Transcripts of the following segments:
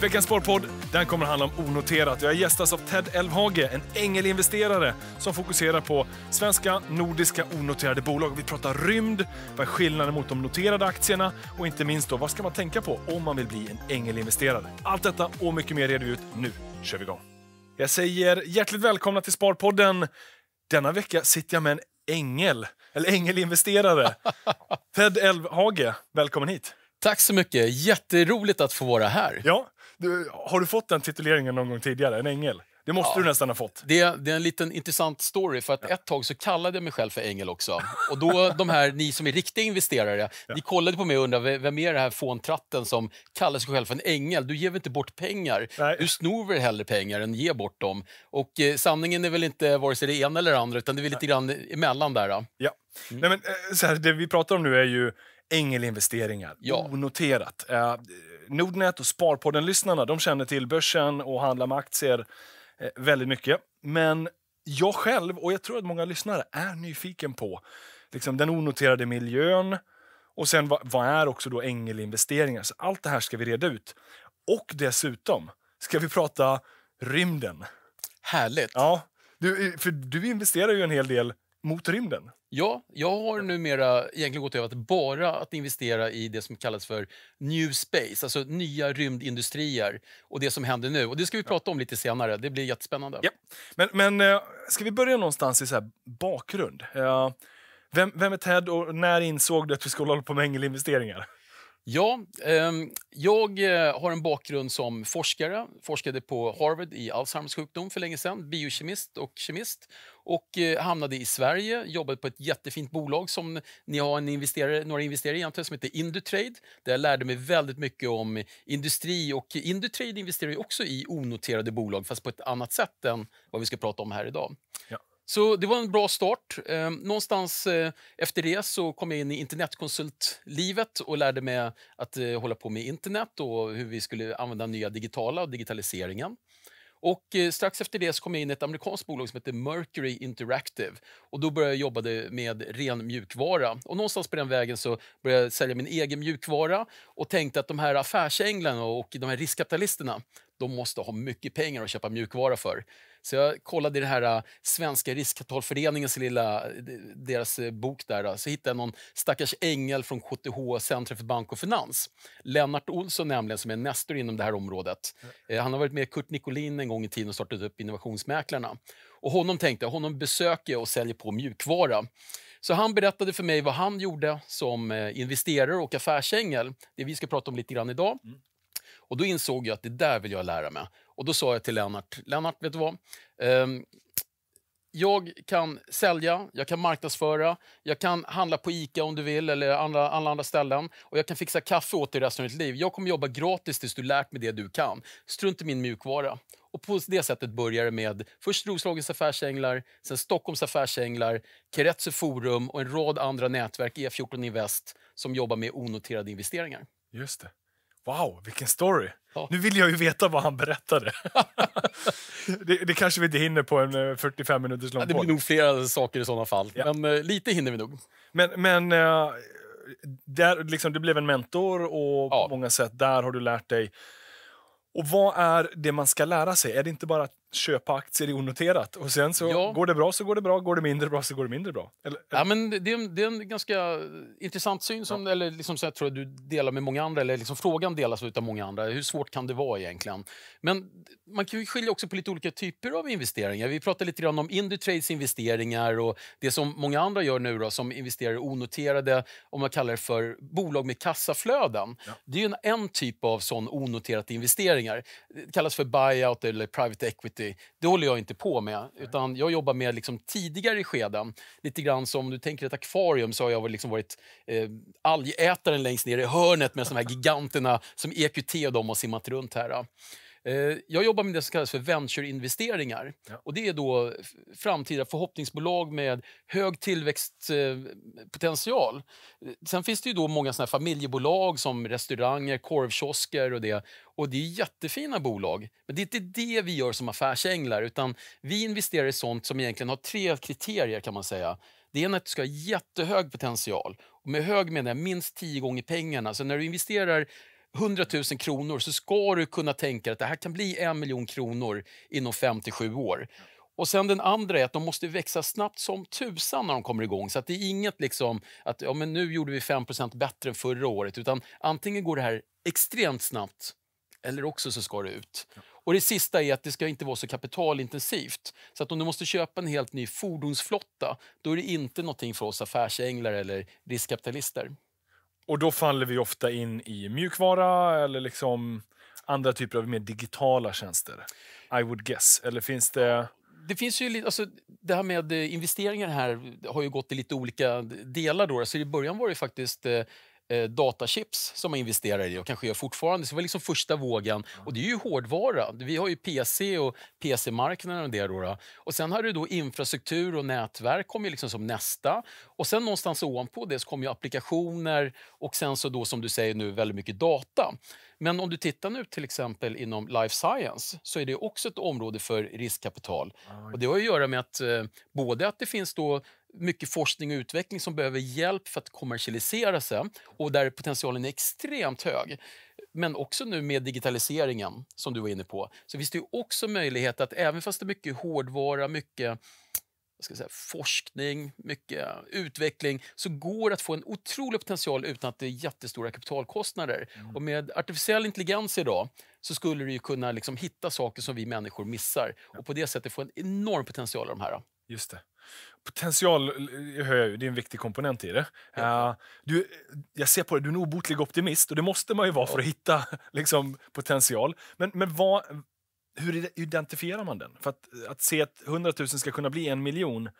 Veckans Sparpodd den kommer att handla om onoterat. Jag gästas av Ted Elvhage, en ängelinvesterare som fokuserar på svenska, nordiska onoterade bolag. Vi pratar rymd, vad är skillnaden mot de noterade aktierna och inte minst då, vad ska man tänka på om man vill bli en ängelinvesterare? Allt detta och mycket mer reder vi ut. Nu kör vi igång! Jag säger hjärtligt välkomna till Sparpodden. Denna vecka sitter jag med en ängel, eller ängelinvesterare. Ted Elvhage, välkommen hit. Tack så mycket. Jätteroligt att få vara här. Ja, du, har du fått den tituleringen någon gång tidigare? En ängel? Det måste ja, du nästan ha fått. Det, det, är en liten intressant story. för att ja. Ett tag så kallade jag mig själv för ängel också. Och då, de här, ni som är riktiga investerare, ja. ni kollade på mig och undrade vem är det här fåntratten som kallar sig själv för en ängel? Du ger väl inte bort pengar? Nej. Du snor väl hellre pengar än ger bort dem? Och eh, sanningen är väl inte vare sig det ena eller det andra, utan det är väl lite grann emellan där. Då. Ja. Mm. Nej, men, eh, så här, det vi pratar om nu är ju ängelinvesteringar, ja. onoterat. Eh, Nordnet och Sparpodden-lyssnarna de känner till börsen och handlar med aktier eh, väldigt mycket. Men jag själv, och jag tror att många lyssnare, är nyfiken på liksom, den onoterade miljön och sen vad, vad är också då ängelinvesteringar. Så allt det här ska vi reda ut. Och dessutom ska vi prata rymden. Härligt. Ja, du, eh, för du investerar ju en hel del mot rymden? Ja, jag har numera egentligen gått över att bara att investera i det som kallas för new space, alltså nya rymdindustrier och det som händer nu. Och Det ska vi prata om lite senare. Det blir jättespännande. Ja. Men, men eh, ska vi börja någonstans i så bakgrund? Vem, vem är Ted och när insåg du att vi skulle hålla på med ängelinvesteringar? Ja, ehm, eh, jag har en bakgrund som forskare. Forskade på Harvard i Alzheimers sjukdom för länge sedan. Biokemist och kemist. Och eh, hamnade i Sverige. Jobbade på ett jättefint bolag som ni har en investerare, några investerare egentligen som heter Indutrade. Där jag lärde mig väldigt mycket om industri. Och Indutrade investerar också i onoterade bolag fast på ett annat sätt än vad vi ska prata om här idag. Ja. Så det var en bra start. Ehm, någonstans eh, efter det så kom jag in i internetkonsultlivet och lärde mig att eh, hålla på med internet och hur vi skulle använda nya digitala och digitaliseringen. Och eh, strax efter det så kom jag in i ett amerikanskt bolag som heter Mercury Interactive. Och då började jag jobba med ren mjukvara. Och någonstans på den vägen så började jag sälja min egen mjukvara och tänkte att de här affärsänglarna och de här riskkapitalisterna, de måste ha mycket pengar att köpa mjukvara för. Så jag kollade i det här äh, Svenska riskkapitalföreningens lilla, äh, deras äh, bok där, så hittade jag någon stackars ängel från KTH, Centrum för bank och finans. Lennart Olsson nämligen, som är nestor inom det här området. Eh, han har varit med Kurt Nicolin en gång i tiden och startat upp Innovationsmäklarna. Och honom tänkte jag, honom besöker jag och säljer på mjukvara. Så han berättade för mig vad han gjorde som investerare och affärsängel, det vi ska prata om lite grann idag. Mm. Och då insåg jag att det där vill jag lära mig. Och då sa jag till Lennart, Lennart vet du vad? Um, jag kan sälja, jag kan marknadsföra, jag kan handla på Ica om du vill eller alla andra ställen och jag kan fixa kaffe åt dig resten av ditt liv. Jag kommer jobba gratis tills du lärt mig det du kan. Strunt i min mjukvara. Och på det sättet börjar det med först Roslagens affärsänglar, sen Stockholms affärsänglar, Keretsu Forum och en rad andra nätverk, E14 Invest, som jobbar med onoterade investeringar. Just det. Wow, vilken story! Ja. Nu vill jag ju veta vad han berättade. det, det, kanske vi inte hinner på en 45 eh, minuters lång ja, Det blir nog flera saker i sådana fall, ja. men eh, lite hinner vi nog. Men, men eh, där, liksom, du blev en mentor och ja. på många sätt där har du lärt dig. Och vad är det man ska lära sig? Är det inte bara köpa aktier i onoterat. Och sen så ja. går det bra så går det bra, går det mindre bra så går det mindre bra. Eller, eller? Ja, men det är, en, det, är en, ganska intressant syn som, ja. eller liksom så jag tror du delar med många andra, eller liksom frågan delas av många andra. Hur svårt kan det vara egentligen? Men man kan skilja också på lite olika typer av investeringar. Vi pratade lite grann om Indutrades investeringar och det som många andra gör nu då, som investerar i onoterade, om man kallar det för bolag med kassaflöden. Ja. Det är en, en typ av sån onoterade investeringar. Det kallas för buyout eller private equity i. Det håller jag inte på med. utan Jag jobbar med liksom tidigare skeden. Lite grann som om du tänker ett akvarium så har jag liksom varit eh, algätaren längst ner i hörnet med de här giganterna som EQT och de har simmat runt här. Eh, jag jobbar med det som kallas för venture-investeringar. Ja. det är då framtida förhoppningsbolag med hög tillväxtpotential. Eh, sen finns det ju då många såna familjebolag som restauranger, korvkiosker och det. Och det är jättefina bolag. Men det är inte det vi gör som affärsänglar. utan Vi investerar i sånt som egentligen har tre kriterier. kan man säga. Det ena är att du ska ha jättehög potential. Och med hög menar jag minst tio gånger pengarna. Så när du investerar 100 000 kronor så ska du kunna tänka att det här kan bli en miljon kronor inom 5–7 år. Och sen den andra är att de måste växa snabbt som tusan när de kommer igång. Så att det är inget liksom att ja, men nu gjorde vi 5 bättre än förra året. Utan antingen går det här extremt snabbt eller också så ska det ut. Och det sista är att det ska inte vara så kapitalintensivt. Så att om du måste köpa en helt ny fordonsflotta, då är det inte någonting för oss affärsänglar eller riskkapitalister och då faller vi ofta in i mjukvara eller liksom andra typer av mer digitala tjänster. I would guess. Eller finns det... Det finns ju alltså, det här med eh, investeringar här har ju gått i lite olika delar. Då. Så alltså, I början var det faktiskt eh, eh, datachips som man investerar i och kanske gör fortfarande. Så det var liksom första vågen. Och det är ju hårdvara. Vi har ju PC och PC-marknaden och Då, då. Och sen har du då infrastruktur och nätverk kom ju liksom som nästa. Och sen någonstans ovanpå det så kom ju applikationer och sen så då som du säger nu väldigt mycket data. Men om du tittar nu till exempel inom life science så är det också ett område för riskkapital. Och det har att göra med att eh, både att det finns då mycket forskning och utveckling som behöver hjälp för att kommersialisera sig och där potentialen är extremt hög. Men också nu med digitaliseringen som du var inne på så finns det ju också möjlighet att även fast det är mycket hårdvara, mycket Säga, forskning, mycket utveckling, så går det att få en otrolig potential utan att det är jättestora kapitalkostnader. Mm. Och med artificiell intelligens idag så skulle du kunna liksom hitta saker som vi människor missar ja. och på det sättet få en enorm potential av de här. Just det potential eh, eh, hör jag ju, det är en viktig komponent i det. Ja. Uh, du, jag ser på dig, du är en obotlig optimist och det måste man ju vara ja. för att hitta liksom, potential. Men, men vad, hur identifierar man den? För att, att se att 100 000 ska kunna bli en miljon,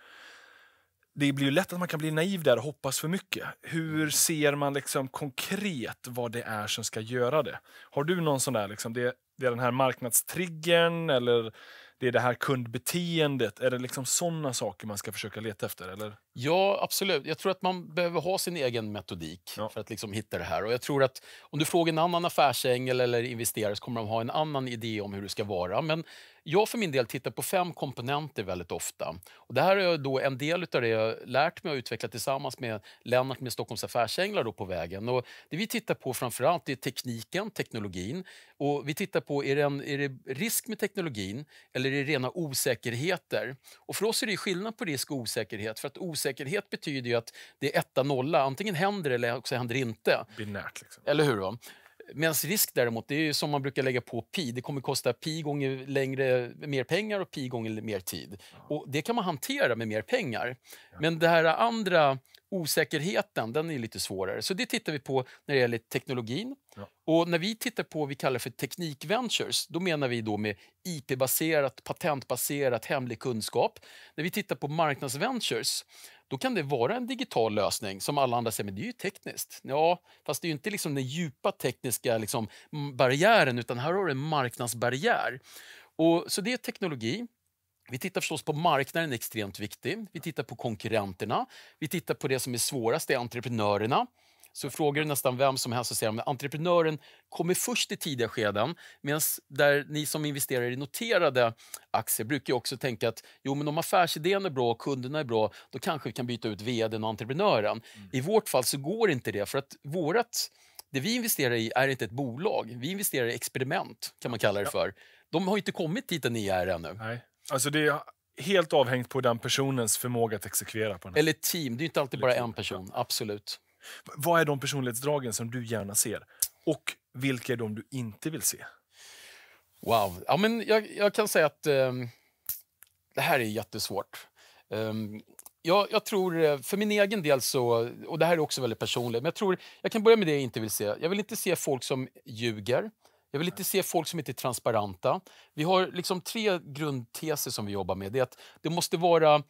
det blir ju lätt att man kan bli naiv där och hoppas för mycket. Hur mm. ser man liksom konkret vad det är som ska göra det? Har du någon sån där, liksom, det, det är den här marknadstriggern eller det är det här kundbeteendet. Är det liksom sådana saker man ska försöka leta efter? Eller? Ja, absolut. Jag tror att man behöver ha sin egen metodik ja. för att liksom hitta det här. Och jag tror att om du frågar en annan affärsängel eller investerare så kommer de ha en annan idé om hur det ska vara. Men jag för min del tittar på fem komponenter väldigt ofta. Och det här är då en del av det jag lärt mig och utvecklat tillsammans med Lennart med Stockholms affärsänglar då på vägen. Och det vi tittar på framförallt är tekniken, teknologin. Och vi tittar på är det, en, är det risk med teknologin eller är det rena osäkerheter? Och för oss är det skillnad på risk och osäkerhet. För att osäkerhet betyder ju att det är etta, nolla. Antingen händer det eller också händer det inte. Binärt. Liksom. Eller hur? Va? Medan risk däremot, det är som man brukar lägga på pi. Det kommer kosta pi gånger längre, mer pengar och pi gånger mer tid. Och Det kan man hantera med mer pengar. Men det här andra, osäkerheten, den är lite svårare. Så det tittar vi på när det gäller teknologin. Ja. Och när vi tittar på vad vi kallar för teknikventures, då menar vi då med IP-baserat, patentbaserat, hemlig kunskap. När vi tittar på marknadsventures, då kan det vara en digital lösning som alla andra säger, men det är ju tekniskt. Ja, fast det är inte liksom den djupa tekniska liksom barriären, utan här har du en marknadsbarriär. Och, så det är teknologi. Vi tittar förstås på marknaden, extremt viktig. Vi tittar på konkurrenterna. Vi tittar på det som är svårast, det är entreprenörerna så frågar du nästan vem som helst och säger att entreprenören kommer först i tidiga skeden. Medan där ni som investerar i noterade aktier brukar också tänka att jo, men om affärsidén är bra och kunderna är bra, då kanske vi kan byta ut vdn och entreprenören. Mm. I vårt fall så går inte det, för att vårt det vi investerar i är inte ett bolag. Vi investerar i experiment, kan man kalla det för. De har inte kommit dit där ni är ännu. Nej. Alltså det är helt avhängigt på den personens förmåga att exekvera. på den. Eller team. Det är inte alltid bara en person. Absolut. Vad är de personlighetsdragen som du gärna ser? Och vilka är de du inte vill se? Wow. Ja, men jag, jag kan säga att eh, det här är jättesvårt. Eh, jag, jag, tror, eh, för min egen del, så, och det här är också väldigt personligt, men jag tror, jag kan börja med det jag inte vill se. Jag vill inte se folk som ljuger. Jag vill inte se folk som inte är transparenta. Vi har liksom tre grundteser som vi jobbar med. Det, är att det måste vara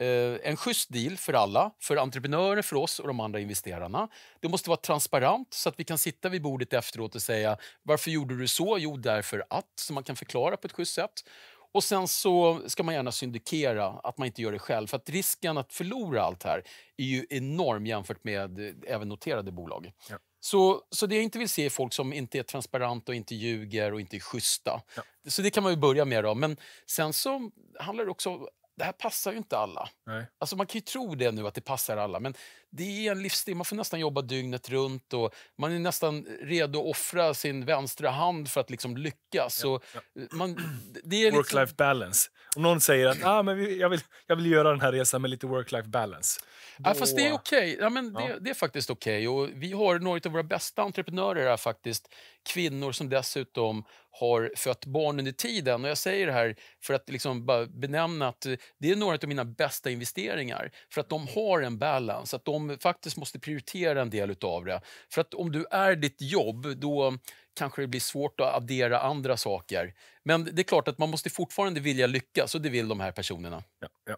Eh, en schysst deal för alla, för entreprenörer, för oss och de andra investerarna. Det måste vara transparent så att vi kan sitta vid bordet efteråt och säga varför gjorde du så? Jo, därför att, så man kan förklara på ett schysst sätt. Och sen så ska man gärna syndikera, att man inte gör det själv. För att risken att förlora allt här är ju enorm jämfört med eh, även noterade bolag. Ja. Så, så det jag inte vill se är folk som inte är transparenta och inte ljuger och inte är schyssta. Ja. Så det kan man ju börja med. Då. Men sen så handlar det också det här passar ju inte alla. Nej. Alltså man kan ju tro det nu att det passar alla, men det är en livsstil. Man får nästan jobba dygnet runt. Och man är nästan redo att offra sin vänstra hand för att liksom lyckas. Ja, ja. Eh, man, det är liksom Work-life balance. Om någon säger att ah, men jag, vill, jag vill göra den här resan med lite work-life balance. Då... Ja, fast det är okej. Okay. Ja, men det, det, är faktiskt okej. Okay. vi har några av våra bästa entreprenörer är faktiskt kvinnor som dessutom har fött barn under tiden. Och Jag säger det här för att liksom bara benämna att eh, det är några av mina bästa investeringar. För att de har en balans. Att de som faktiskt måste prioritera en del av det. För att om du är ditt jobb, då kanske det blir svårt att addera andra saker. Men det är klart att man måste fortfarande vilja lyckas och det vill de här personerna. Ja, ja.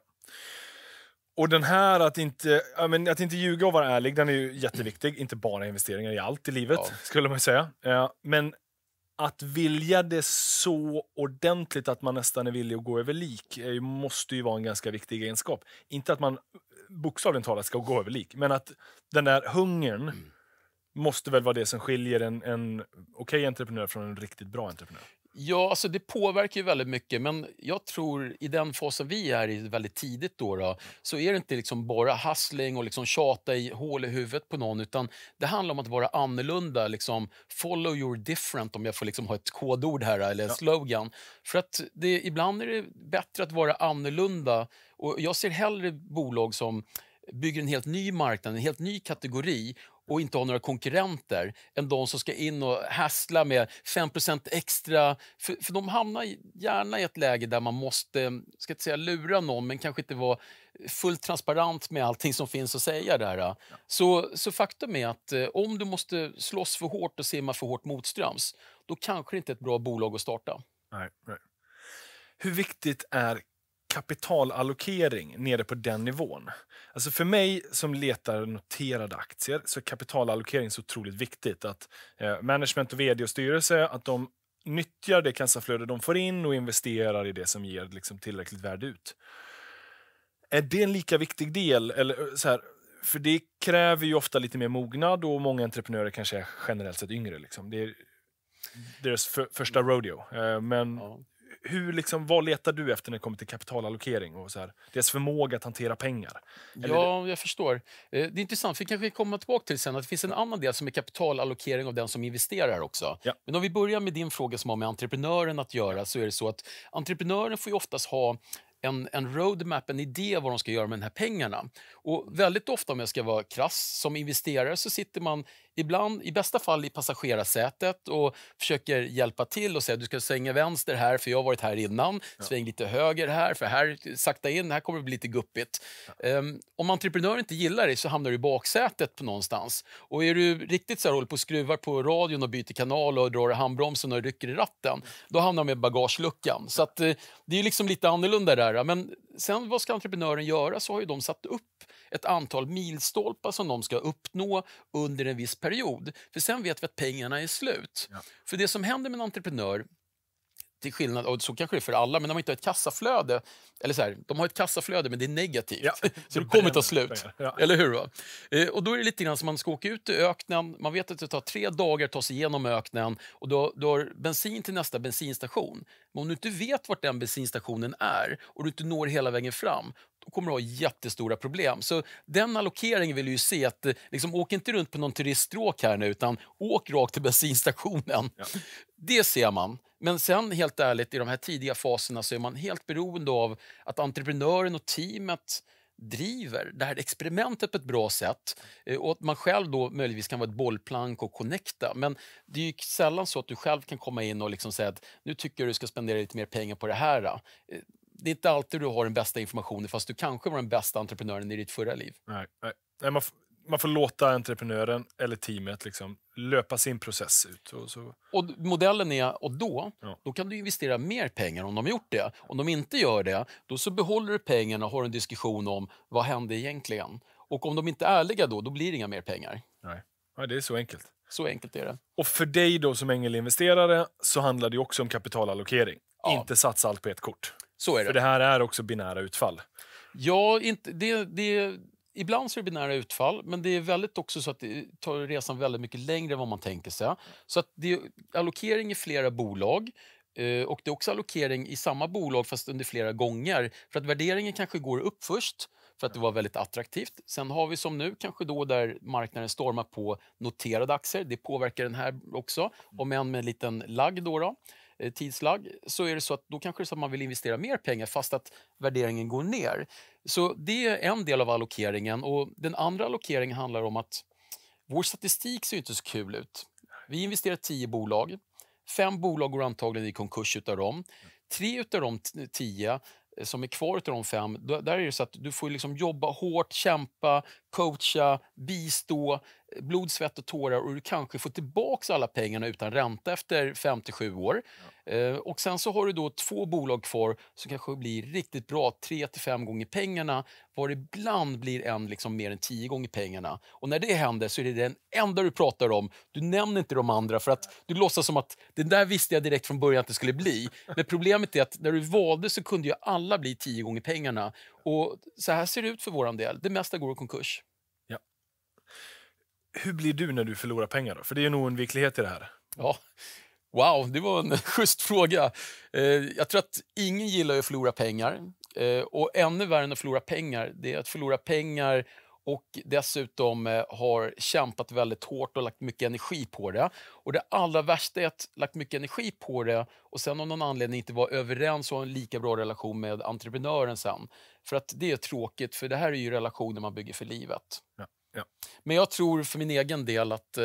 Och den här att inte, men, att inte ljuga och vara ärlig, den är ju jätteviktig. Mm. Inte bara investeringar, i allt i livet, ja. skulle man säga. Eh, men att vilja det så ordentligt att man nästan är villig att gå över lik måste ju vara en ganska viktig egenskap. Inte att man bokstavligt talat ska gå över lik, men att den där hungern mm. måste väl vara det som skiljer en, en okej okay entreprenör från en riktigt bra entreprenör. Ja, alltså det påverkar ju väldigt mycket. Men jag tror i den fasen vi är i väldigt tidigt då, då så är det inte liksom bara hustling och liksom tjata i hål i huvudet på någon. utan Det handlar om att vara annorlunda. Liksom, follow your different, om jag får liksom ha ett kodord här, eller ja. slogan. För att det, ibland är det bättre att vara annorlunda. och Jag ser hellre bolag som bygger en helt ny marknad, en helt ny kategori och inte ha några konkurrenter än de som ska in och hässla med 5 extra. För, för de hamnar gärna i ett läge där man måste, ska inte säga lura någon, men kanske inte vara fullt transparent med allting som finns att säga där. Ja. Så, så faktum är att eh, om du måste slåss för hårt och simma för hårt motströms, då kanske det inte är ett bra bolag att starta. Nej, nej. Hur viktigt är kapitalallokering nere på den nivån. Alltså för mig som letar noterade aktier så är kapitalallokering så otroligt viktigt. Att eh, management och vd och styrelse att de nyttjar det kassaflöde de får in och investerar i det som ger liksom tillräckligt värde ut. Är det en lika viktig del? Eller eh, så här, för det kräver ju ofta lite mer mognad och många entreprenörer kanske är generellt sett yngre. Liksom. Det är deras första rodeo. Eh, men ja hur liksom, vad letar du efter när det kommer till kapitalallokering och så här, deras förmåga att hantera pengar? Eller... Ja, jag förstår. Eh, det är intressant, för vi kanske kommer tillbaka till sen att det finns en annan del som är kapitalallokering av den som investerar också. Ja. Men om vi börjar med din fråga som har med entreprenören att göra så är det så att entreprenören får ju oftast ha en, en roadmap, en idé vad de ska göra med de här pengarna. Och väldigt ofta, om jag ska vara krass, som investerare så sitter man ibland, i bästa fall i passagerarsätet och försöker hjälpa till och säga du ska svänga vänster här för jag har varit här innan. Ja. Sväng lite höger här för här, sakta in, här kommer det bli lite guppigt. Ja. Um, om entreprenören inte gillar dig så hamnar du i baksätet på någonstans. Och är du riktigt så här, håller på och skruvar på radion och byter kanal och drar handbromsen och rycker i ratten, mm. då hamnar de i bagageluckan. Så att, eh, det är liksom lite annorlunda där. Men sen vad ska entreprenören göra så har ju de satt upp ett antal milstolpar som de ska uppnå under en viss period. För sen vet vi att pengarna är slut. Ja. För det som händer med en entreprenör till skillnad, och så kanske det är för alla, men de har inte ett kassaflöde. Eller så här, de har ett kassaflöde, men det är negativt. Ja, så det kommer ta slut. Ja. Eller hur? Va? Eh, och då är det lite grann som man ska åka ut i öknen. Man vet att det tar tre dagar att ta sig igenom öknen och då, då har bensin till nästa bensinstation. Men om du inte vet var den bensinstationen är och du inte når hela vägen fram, och kommer att ha jättestora problem. Så den allokeringen vill ju se att eh, liksom, åk inte runt på någon turiststråk här nu utan åk rakt till bensinstationen. Ja. Det ser man. Men sen helt ärligt i de här tidiga faserna så är man helt beroende av att entreprenören och teamet driver det här experimentet på ett bra sätt eh, och att man själv då möjligtvis kan vara ett bollplank och connecta. Men det är sällan så att du själv kan komma in och liksom säga att nu tycker jag du ska spendera lite mer pengar på det här. Eh det är inte alltid du har den bästa informationen fast du kanske var den bästa entreprenören i ditt förra liv. Nej, nej. Man, man får låta entreprenören eller teamet liksom löpa sin process ut. Och, så. och Modellen är och då, ja. då kan du investera mer pengar om de har gjort det. Om de inte gör det, då så behåller du pengarna och har en diskussion om vad hände egentligen. Och om de inte är ärliga då, då blir det inga mer pengar. Nej, ja, det är så enkelt. Så enkelt är det. Och för dig då som ängelinvesterare så handlar det också om kapitalallokering. Ja. Inte satsa allt på ett kort. Så är det. För det här är också binära utfall. Ja, inte, det, det, ibland så är det binära utfall, men det är väldigt också så att det tar resan väldigt mycket längre än vad man tänker sig. Så att det är allokering i flera bolag. Eh, och det är också allokering i samma bolag fast under flera gånger. För att värderingen kanske går upp först för att det var väldigt attraktivt. Sen har vi som nu kanske då där marknaden stormar på noterade aktier. Det påverkar den här också, om än med en liten lagg. Då då. Eh, tidslag så är det så att då kanske så att man vill investera mer pengar fast att värderingen går ner. Så det är en del av allokeringen och den andra allokeringen handlar om att vår statistik ser inte så kul ut. Vi investerar tio bolag. Fem bolag går antagligen i konkurs utav dem. Tre utav de tio eh, som är kvar utav de fem, där är det så att du får liksom jobba hårt, kämpa, coacha, bistå, blod, svett och tårar och du kanske får tillbaka alla pengarna utan ränta efter 57 år. Ja. Eh, och Sen så har du då två bolag kvar som kanske blir riktigt bra, 3–5 gånger pengarna var det ibland blir en liksom mer än 10 gånger pengarna. Och När det händer så är det den enda du pratar om. Du nämner inte de andra. för att Du låtsas som att den där visste jag direkt från början att det skulle bli. Men problemet är att när du valde så kunde ju alla bli 10 gånger pengarna. Och Så här ser det ut för vår del. Det mesta går i konkurs hur blir du när du förlorar pengar? Då? För det är en oundviklighet i det här. Ja. Wow, det var en schysst fråga. Eh, jag tror att ingen gillar att förlora pengar. Eh, och ännu värre än att förlora pengar, det är att förlora pengar och dessutom eh, har kämpat väldigt hårt och lagt mycket energi på det. Och det allra värsta är att lagt mycket energi på det och sen av någon anledning inte vara överens och ha en lika bra relation med entreprenören sen. För att det är tråkigt, för det här är ju relationer man bygger för livet. Ja. Ja. Men jag tror för min egen del att eh,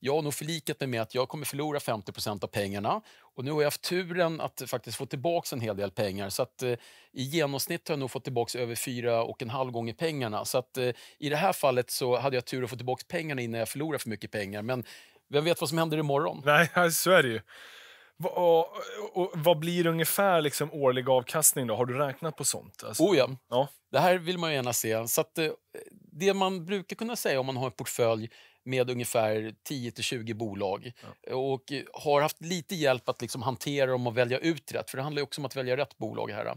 jag har nog förlikat mig med att jag kommer förlora 50 av pengarna. Och nu har jag haft turen att faktiskt få tillbaka en hel del pengar. Så att, eh, I genomsnitt har jag nog fått tillbaka över fyra och en halv gånger pengarna. Så att, eh, I det här fallet så hade jag tur att få tillbaka pengarna innan jag förlorade för mycket pengar. Men vem vet vad som händer imorgon? Nej, så är det ju. Och, och, och, vad blir ungefär liksom årlig avkastning? då? Har du räknat på sånt? Alltså, oh ja. ja. Det här vill man gärna se. Så att, eh, det man brukar kunna säga om man har en portfölj med ungefär 10 20 bolag ja. och har haft lite hjälp att liksom hantera dem och välja ut rätt, för det handlar också om att välja rätt bolag här.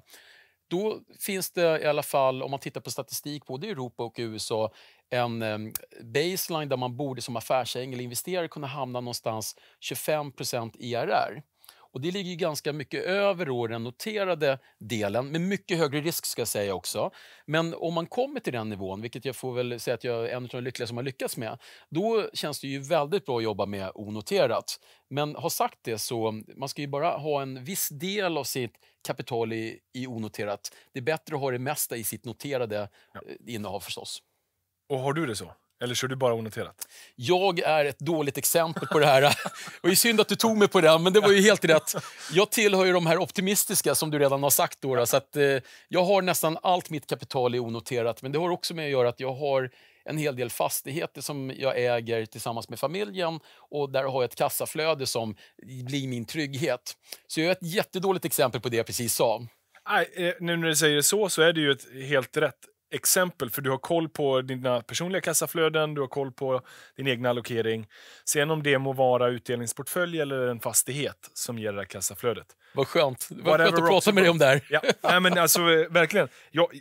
Då finns det i alla fall, om man tittar på statistik både i Europa och USA, en ehm, baseline där man borde som affärsängel investerare kunna hamna någonstans 25 ERR. Och det ligger ganska mycket över den noterade delen, med mycket högre risk ska säga också. Men om man kommer till den nivån, vilket jag får väl säga att jag är en av de lyckliga som har lyckats med, då känns det ju väldigt bra att jobba med onoterat. Men har sagt det så, man ska ju bara ha en viss del av sitt kapital i, i onoterat. Det är bättre att ha det mesta i sitt noterade ja. Eh, innehav förstås. Och har du det så? Eller kör du bara onoterat? Jag är ett dåligt exempel på det här. Och det synd att du tog mig på det, men det var ju helt rätt. Jag tillhör ju de här optimistiska som du redan har sagt. Dora, så att, eh, jag har nästan allt mitt kapital i onoterat, men det har också med att göra att jag har en hel del fastigheter som jag äger tillsammans med familjen och där har jag ett kassaflöde som blir min trygghet. Så jag är ett jättedåligt exempel på det jag precis sa. Nej, eh, nu när du säger det så, så är det ju ett helt rätt exempel, för du har koll på dina personliga kassaflöden, du har koll på din egen allokering. Sen om det må vara utdelningsportfölj eller en fastighet som ger det där kassaflödet. Vad skönt. Det skönt att prata med dig om det här. Ja. Nej, men alltså, eh, verkligen. Jag, eh,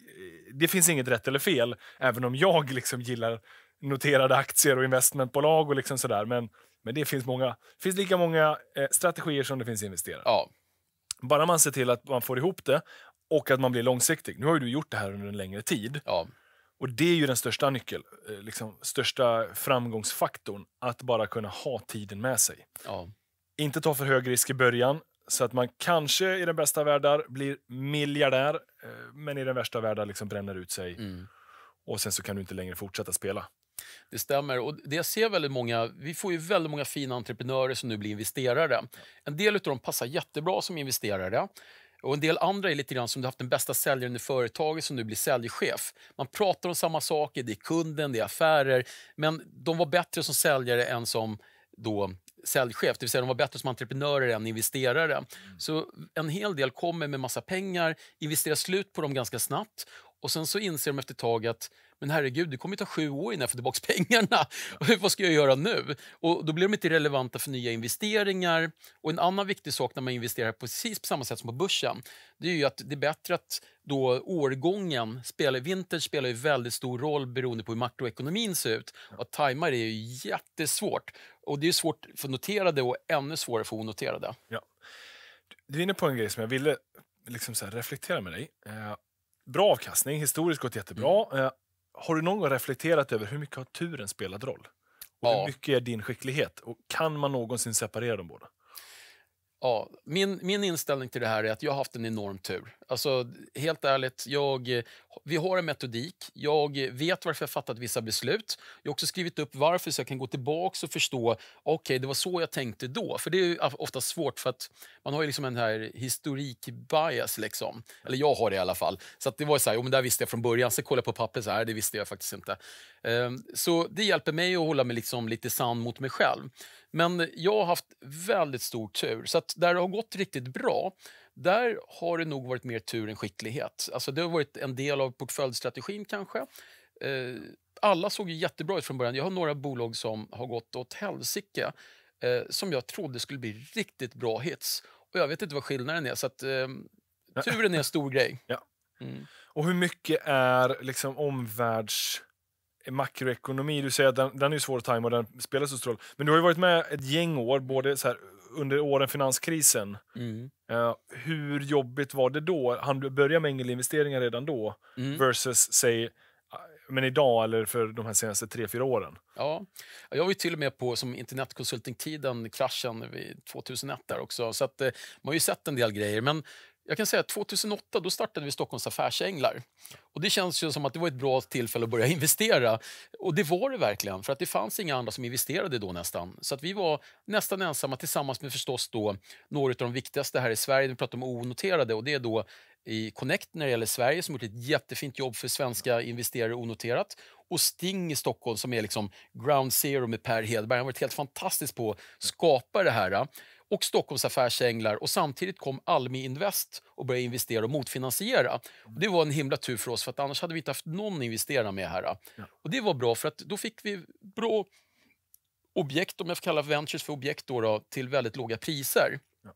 det finns inget rätt eller fel, även om jag liksom gillar noterade aktier och investmentbolag och liksom sådär. Men, men det finns, många, finns lika många eh, strategier som det finns investerare. Ja. Bara man ser till att man får ihop det och att man blir långsiktig. Nu har du gjort det här under en längre tid. Ja. Och det är ju den största nyckeln, eh, liksom, största framgångsfaktorn, att bara kunna ha tiden med sig. Ja. Inte ta för hög risk i början, så att man kanske i den bästa världar blir miljardär, eh, men i den värsta världar liksom bränner ut sig mm. och sen så kan du inte längre fortsätta spela. Det stämmer. Och det jag ser väldigt många, vi får ju väldigt många fina entreprenörer som nu blir investerare. En del av dem passar jättebra som investerare. Och en del andra är lite grann som du haft den bästa säljaren i företaget som nu blir säljchef. Man pratar om samma saker, det är kunden, det är affärer, men de var bättre som säljare än som då säljchef, det vill säga de var bättre som entreprenörer än investerare. Mm. Så en hel del kommer med massa pengar, investerar slut på dem ganska snabbt och sen så inser de efter ett tag att men herregud, det kommer att ta sju år innan jag får tillbaka pengarna. Vad ska jag göra nu? Och Då blir de inte relevanta för nya investeringar. Och En annan viktig sak när man investerar precis på samma sätt som på börsen, det är ju att det är bättre att då årgången, spelar, vintage spelar ju väldigt stor roll beroende på hur makroekonomin ser ut. Och att tajma det är ju jättesvårt. Och det är svårt för noterade och ännu svårare för onoterade. Ja. Du är inne på en grej som jag ville liksom reflektera med dig. Eh, bra avkastning, historiskt gått jättebra. Mm. Eh, har du någon gång reflekterat över hur mycket har turen spelat roll? Och ja. Hur mycket är din skicklighet? Och kan man någonsin separera de båda? Ja, min, min inställning till det här är att jag har haft en enorm tur. Alltså, helt ärligt, jag, vi har en metodik. Jag vet varför jag fattat vissa beslut. Jag har också skrivit upp varför så jag kan gå tillbaka och förstå okay, det var så jag tänkte då. För Det är ofta svårt, för att man har ju liksom en här historik-bias. Liksom. Eller jag har det i alla fall. Så Det var så här, jo, men där visste jag från början. Sen kollade jag på papper, så här, det visste jag faktiskt inte. Ehm, så Det hjälper mig att hålla mig liksom lite sann mot mig själv. Men jag har haft väldigt stor tur. Så Där det har gått riktigt bra där har det nog varit mer tur än skicklighet. Alltså det har varit en del av portföljstrategin kanske. Eh, alla såg ju jättebra ut från början. Jag har några bolag som har gått åt helsike eh, som jag trodde skulle bli riktigt bra hits. Och jag vet inte vad skillnaden är, så att, eh, turen är en stor grej. Ja. Mm. Och hur mycket är liksom omvärlds makroekonomi. Du säger att den, den är svår att tajma och den spelar så stor roll. Men du har varit med ett gäng år, både så här under åren finanskrisen. Mm. Uh, hur jobbigt var det då? Han började med ängelinvesteringar redan då mm. versus säg eh, men idag eller för de här senaste 3–4 åren? Ja, jag var ju till och med på som internetkonsultingtiden, kraschen 2001 där också. Så att, eh, man har ju sett en del grejer. Men jag kan säga 2008 då startade vi Stockholms affärsänglar. Och det känns ju som att det var ett bra tillfälle att börja investera. Och det var det verkligen, för att det fanns inga andra som investerade då nästan. Så att vi var nästan ensamma tillsammans med förstås då några av de viktigaste här i Sverige. Vi pratar om onoterade och det är då i Connect när det gäller Sverige som gjort ett jättefint jobb för svenska investerare onoterat och Sting i Stockholm som är liksom ground zero med Per Hedberg. Han har varit helt fantastisk på att skapa det här och Stockholms affärsänglar. Och samtidigt kom Almi Invest och började investera och motfinansiera. Mm. Och det var en himla tur för oss, för att annars hade vi inte haft någon investerare med här. Ja. Och det var bra, för att då fick vi bra objekt, om jag får kalla ventures för objekt, då, då till väldigt låga priser. Ja.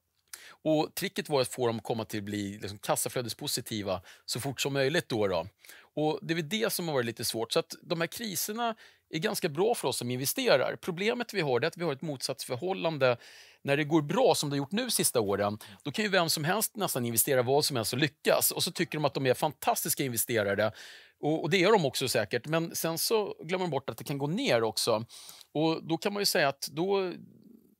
Och Tricket var att få dem att komma till bli liksom kassaflödespositiva så fort som möjligt. Då då. Och Det är det som har varit lite svårt. Så att De här kriserna är ganska bra för oss som investerar. Problemet vi har är att vi har ett motsatsförhållande när det går bra, som det har gjort nu sista åren, då kan ju vem som helst nästan investera vad som helst och lyckas. Och så tycker de att de är fantastiska investerare. Och, och det är de också säkert, men sen så glömmer de bort att det kan gå ner också. Och då kan man ju säga att då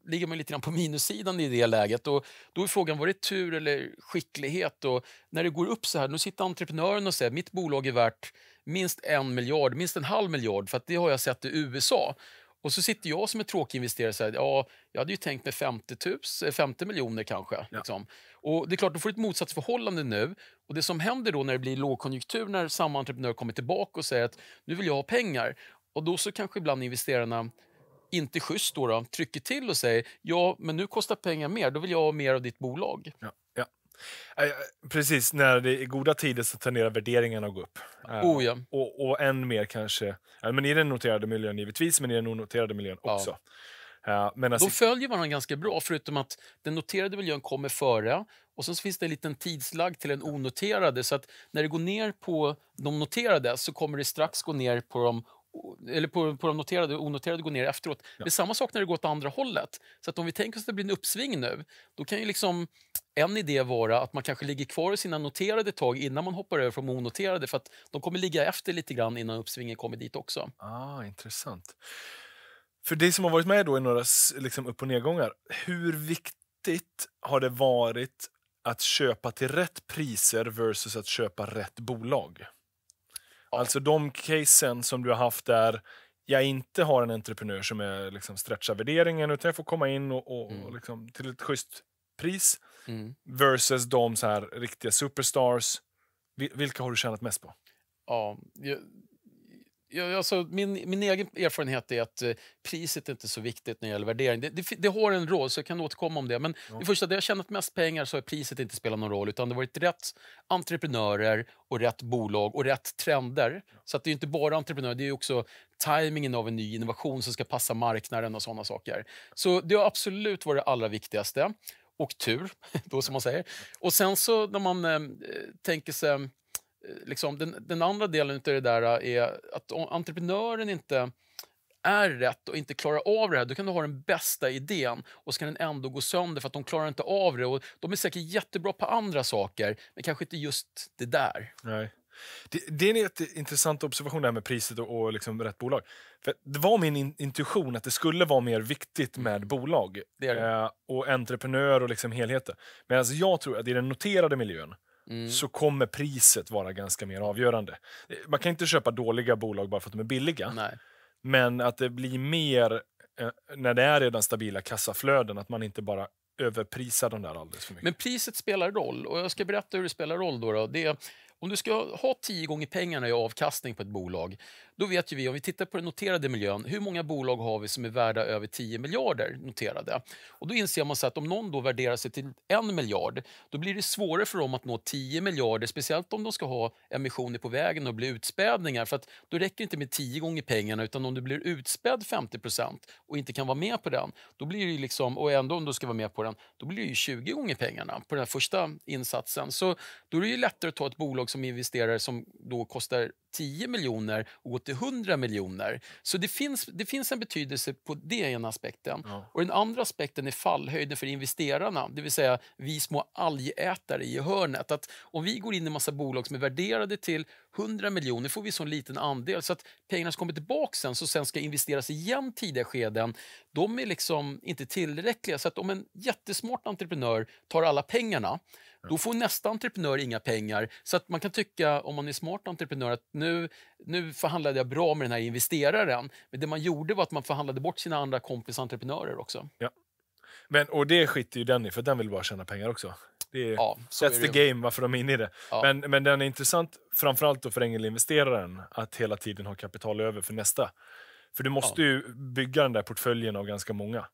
ligger man lite grann på minussidan i det läget. Och då är frågan, var det tur eller skicklighet? Och när det går upp så här, nu sitter entreprenören och säger mitt bolag är värt minst en miljard, minst en halv miljard, för det har jag sett i USA. Och så sitter jag som en tråkig investerare och säger ja, jag hade ju tänkt mig 50, 50 eh, miljoner kanske. Ja. Liksom. Och det är klart, du får ett motsatsförhållande nu. Och det som händer då när det blir lågkonjunktur, när samma entreprenör kommer tillbaka och säger att nu vill jag ha pengar. Och då så kanske ibland investerarna inte schysst då, då, trycker till och säger ja, men nu kostar pengar mer, då vill jag ha mer av ditt bolag. Ja. Eh, precis, när det är goda tider så tenderar värderingarna att gå upp. Eh, oh, ja. och, och än mer kanske, men i den noterade miljön givetvis, men i den onoterade miljön också. Ja. Eh, ja, men alltså... De följer varandra ganska bra, förutom att den noterade miljön kommer före och sen finns det en liten tidslag till den onoterade. Så att när det går ner på de noterade så kommer det strax gå ner på de eller på, på de noterade och onoterade går ner efteråt. Ja. Det samma sak när det går åt andra hållet. Så att om vi tänker oss att det blir en uppsving nu, då kan ju liksom en idé vara att man kanske ligger kvar i sina noterade ett tag innan man hoppar över från onoterade för att de kommer ligga efter lite grann innan uppsvingen kommer dit också. Ah, Intressant. För dig som har varit med då i några liksom upp och nedgångar, hur viktigt har det varit att köpa till rätt priser versus att köpa rätt bolag? Alltså de casen som du har haft där jag inte har en entreprenör som är, liksom stretchar värderingen utan jag får komma in och, och, mm. och liksom, till ett schysst pris mm. versus de så här riktiga superstars. Vilka har du tjänat mest på? Ja, jag, alltså, min, min egen erfarenhet är att eh, priset är inte så viktigt när det gäller värdering. Det, det, det har en roll, så jag kan återkomma om det. Men ja. det första, där jag tjänat mest pengar så har priset inte spelat någon roll. Utan det har varit rätt entreprenörer och rätt bolag och rätt trender. Ja. Så att det är inte bara entreprenörer, det är också tajmingen av en ny innovation som ska passa marknaden och sådana saker. Så det har absolut varit det allra viktigaste. Och tur, då som man säger. Och sen så när man eh, tänker sig Eh, liksom, den, den, andra delen av det där eh, är att om entreprenören inte är rätt och inte klarar av det här, då kan du ha den bästa idén och så kan den ändå gå sönder för att de klarar inte av det. Och de är säkert jättebra på andra saker, men kanske inte just det där. Nej. Det, det är en intressant observation där med priset och, och liksom rätt bolag. För det var min in, intuition att det skulle vara mer viktigt med mm. bolag det det. Eh, och entreprenör och liksom helheter. Men alltså jag tror att i den noterade miljön Mm. så kommer priset vara ganska mer avgörande. Man kan inte köpa dåliga bolag bara för att de är billiga. Nej. Men att det blir mer, eh, när det är redan stabila kassaflöden, att man inte bara överprisar de där alldeles för mycket. Men priset spelar roll och jag ska berätta hur det spelar roll. Då, då. Det, om du ska ha tio gånger pengarna i avkastning på ett bolag, då vet ju vi, om vi tittar på den noterade miljön, hur många bolag har vi som är värda över 10 miljarder noterade? Och då inser man så att om någon då värderar sig till en miljard, då blir det svårare för dem att nå 10 miljarder, speciellt om de ska ha emissioner på vägen och bli utspädningar, för att då räcker det inte med tio gånger pengarna, utan om du blir utspädd 50 och inte kan vara med på den, då blir det liksom, och ändå om du ska vara med på den, då blir det 20 gånger pengarna på den första insatsen. Så då är det lättare att ta ett bolag som investerar som då kostar 10 miljoner och går till 100 miljoner. Så det finns, det finns en betydelse på det ena aspekten. Ja. Och den andra aspekten är fallhöjden för investerarna, det vill säga vi små algätare i hörnet. Att om vi går in i massa bolag som är värderade till 100 miljoner får vi så en liten andel så att pengarna som kommer tillbaka sen, så sen ska investeras igen tidiga skeden, de är liksom inte tillräckliga. Så att om en jättesmart entreprenör tar alla pengarna då får nästa entreprenör inga pengar. Så att man kan tycka, om man är smart entreprenör, att nu, nu förhandlade jag bra med den här investeraren. Men det man gjorde var att man förhandlade bort sina andra kompisentreprenörer också. Ja. Men, och det skiter ju den i, för den vill bara tjäna pengar också. Det är, ja, that's the game, varför de är inne i det. Ja. Men, men den är intressant, framförallt då för ängelinvesteraren, att hela tiden ha kapital över för nästa. För du måste ja. ju bygga den där portföljen av ganska många.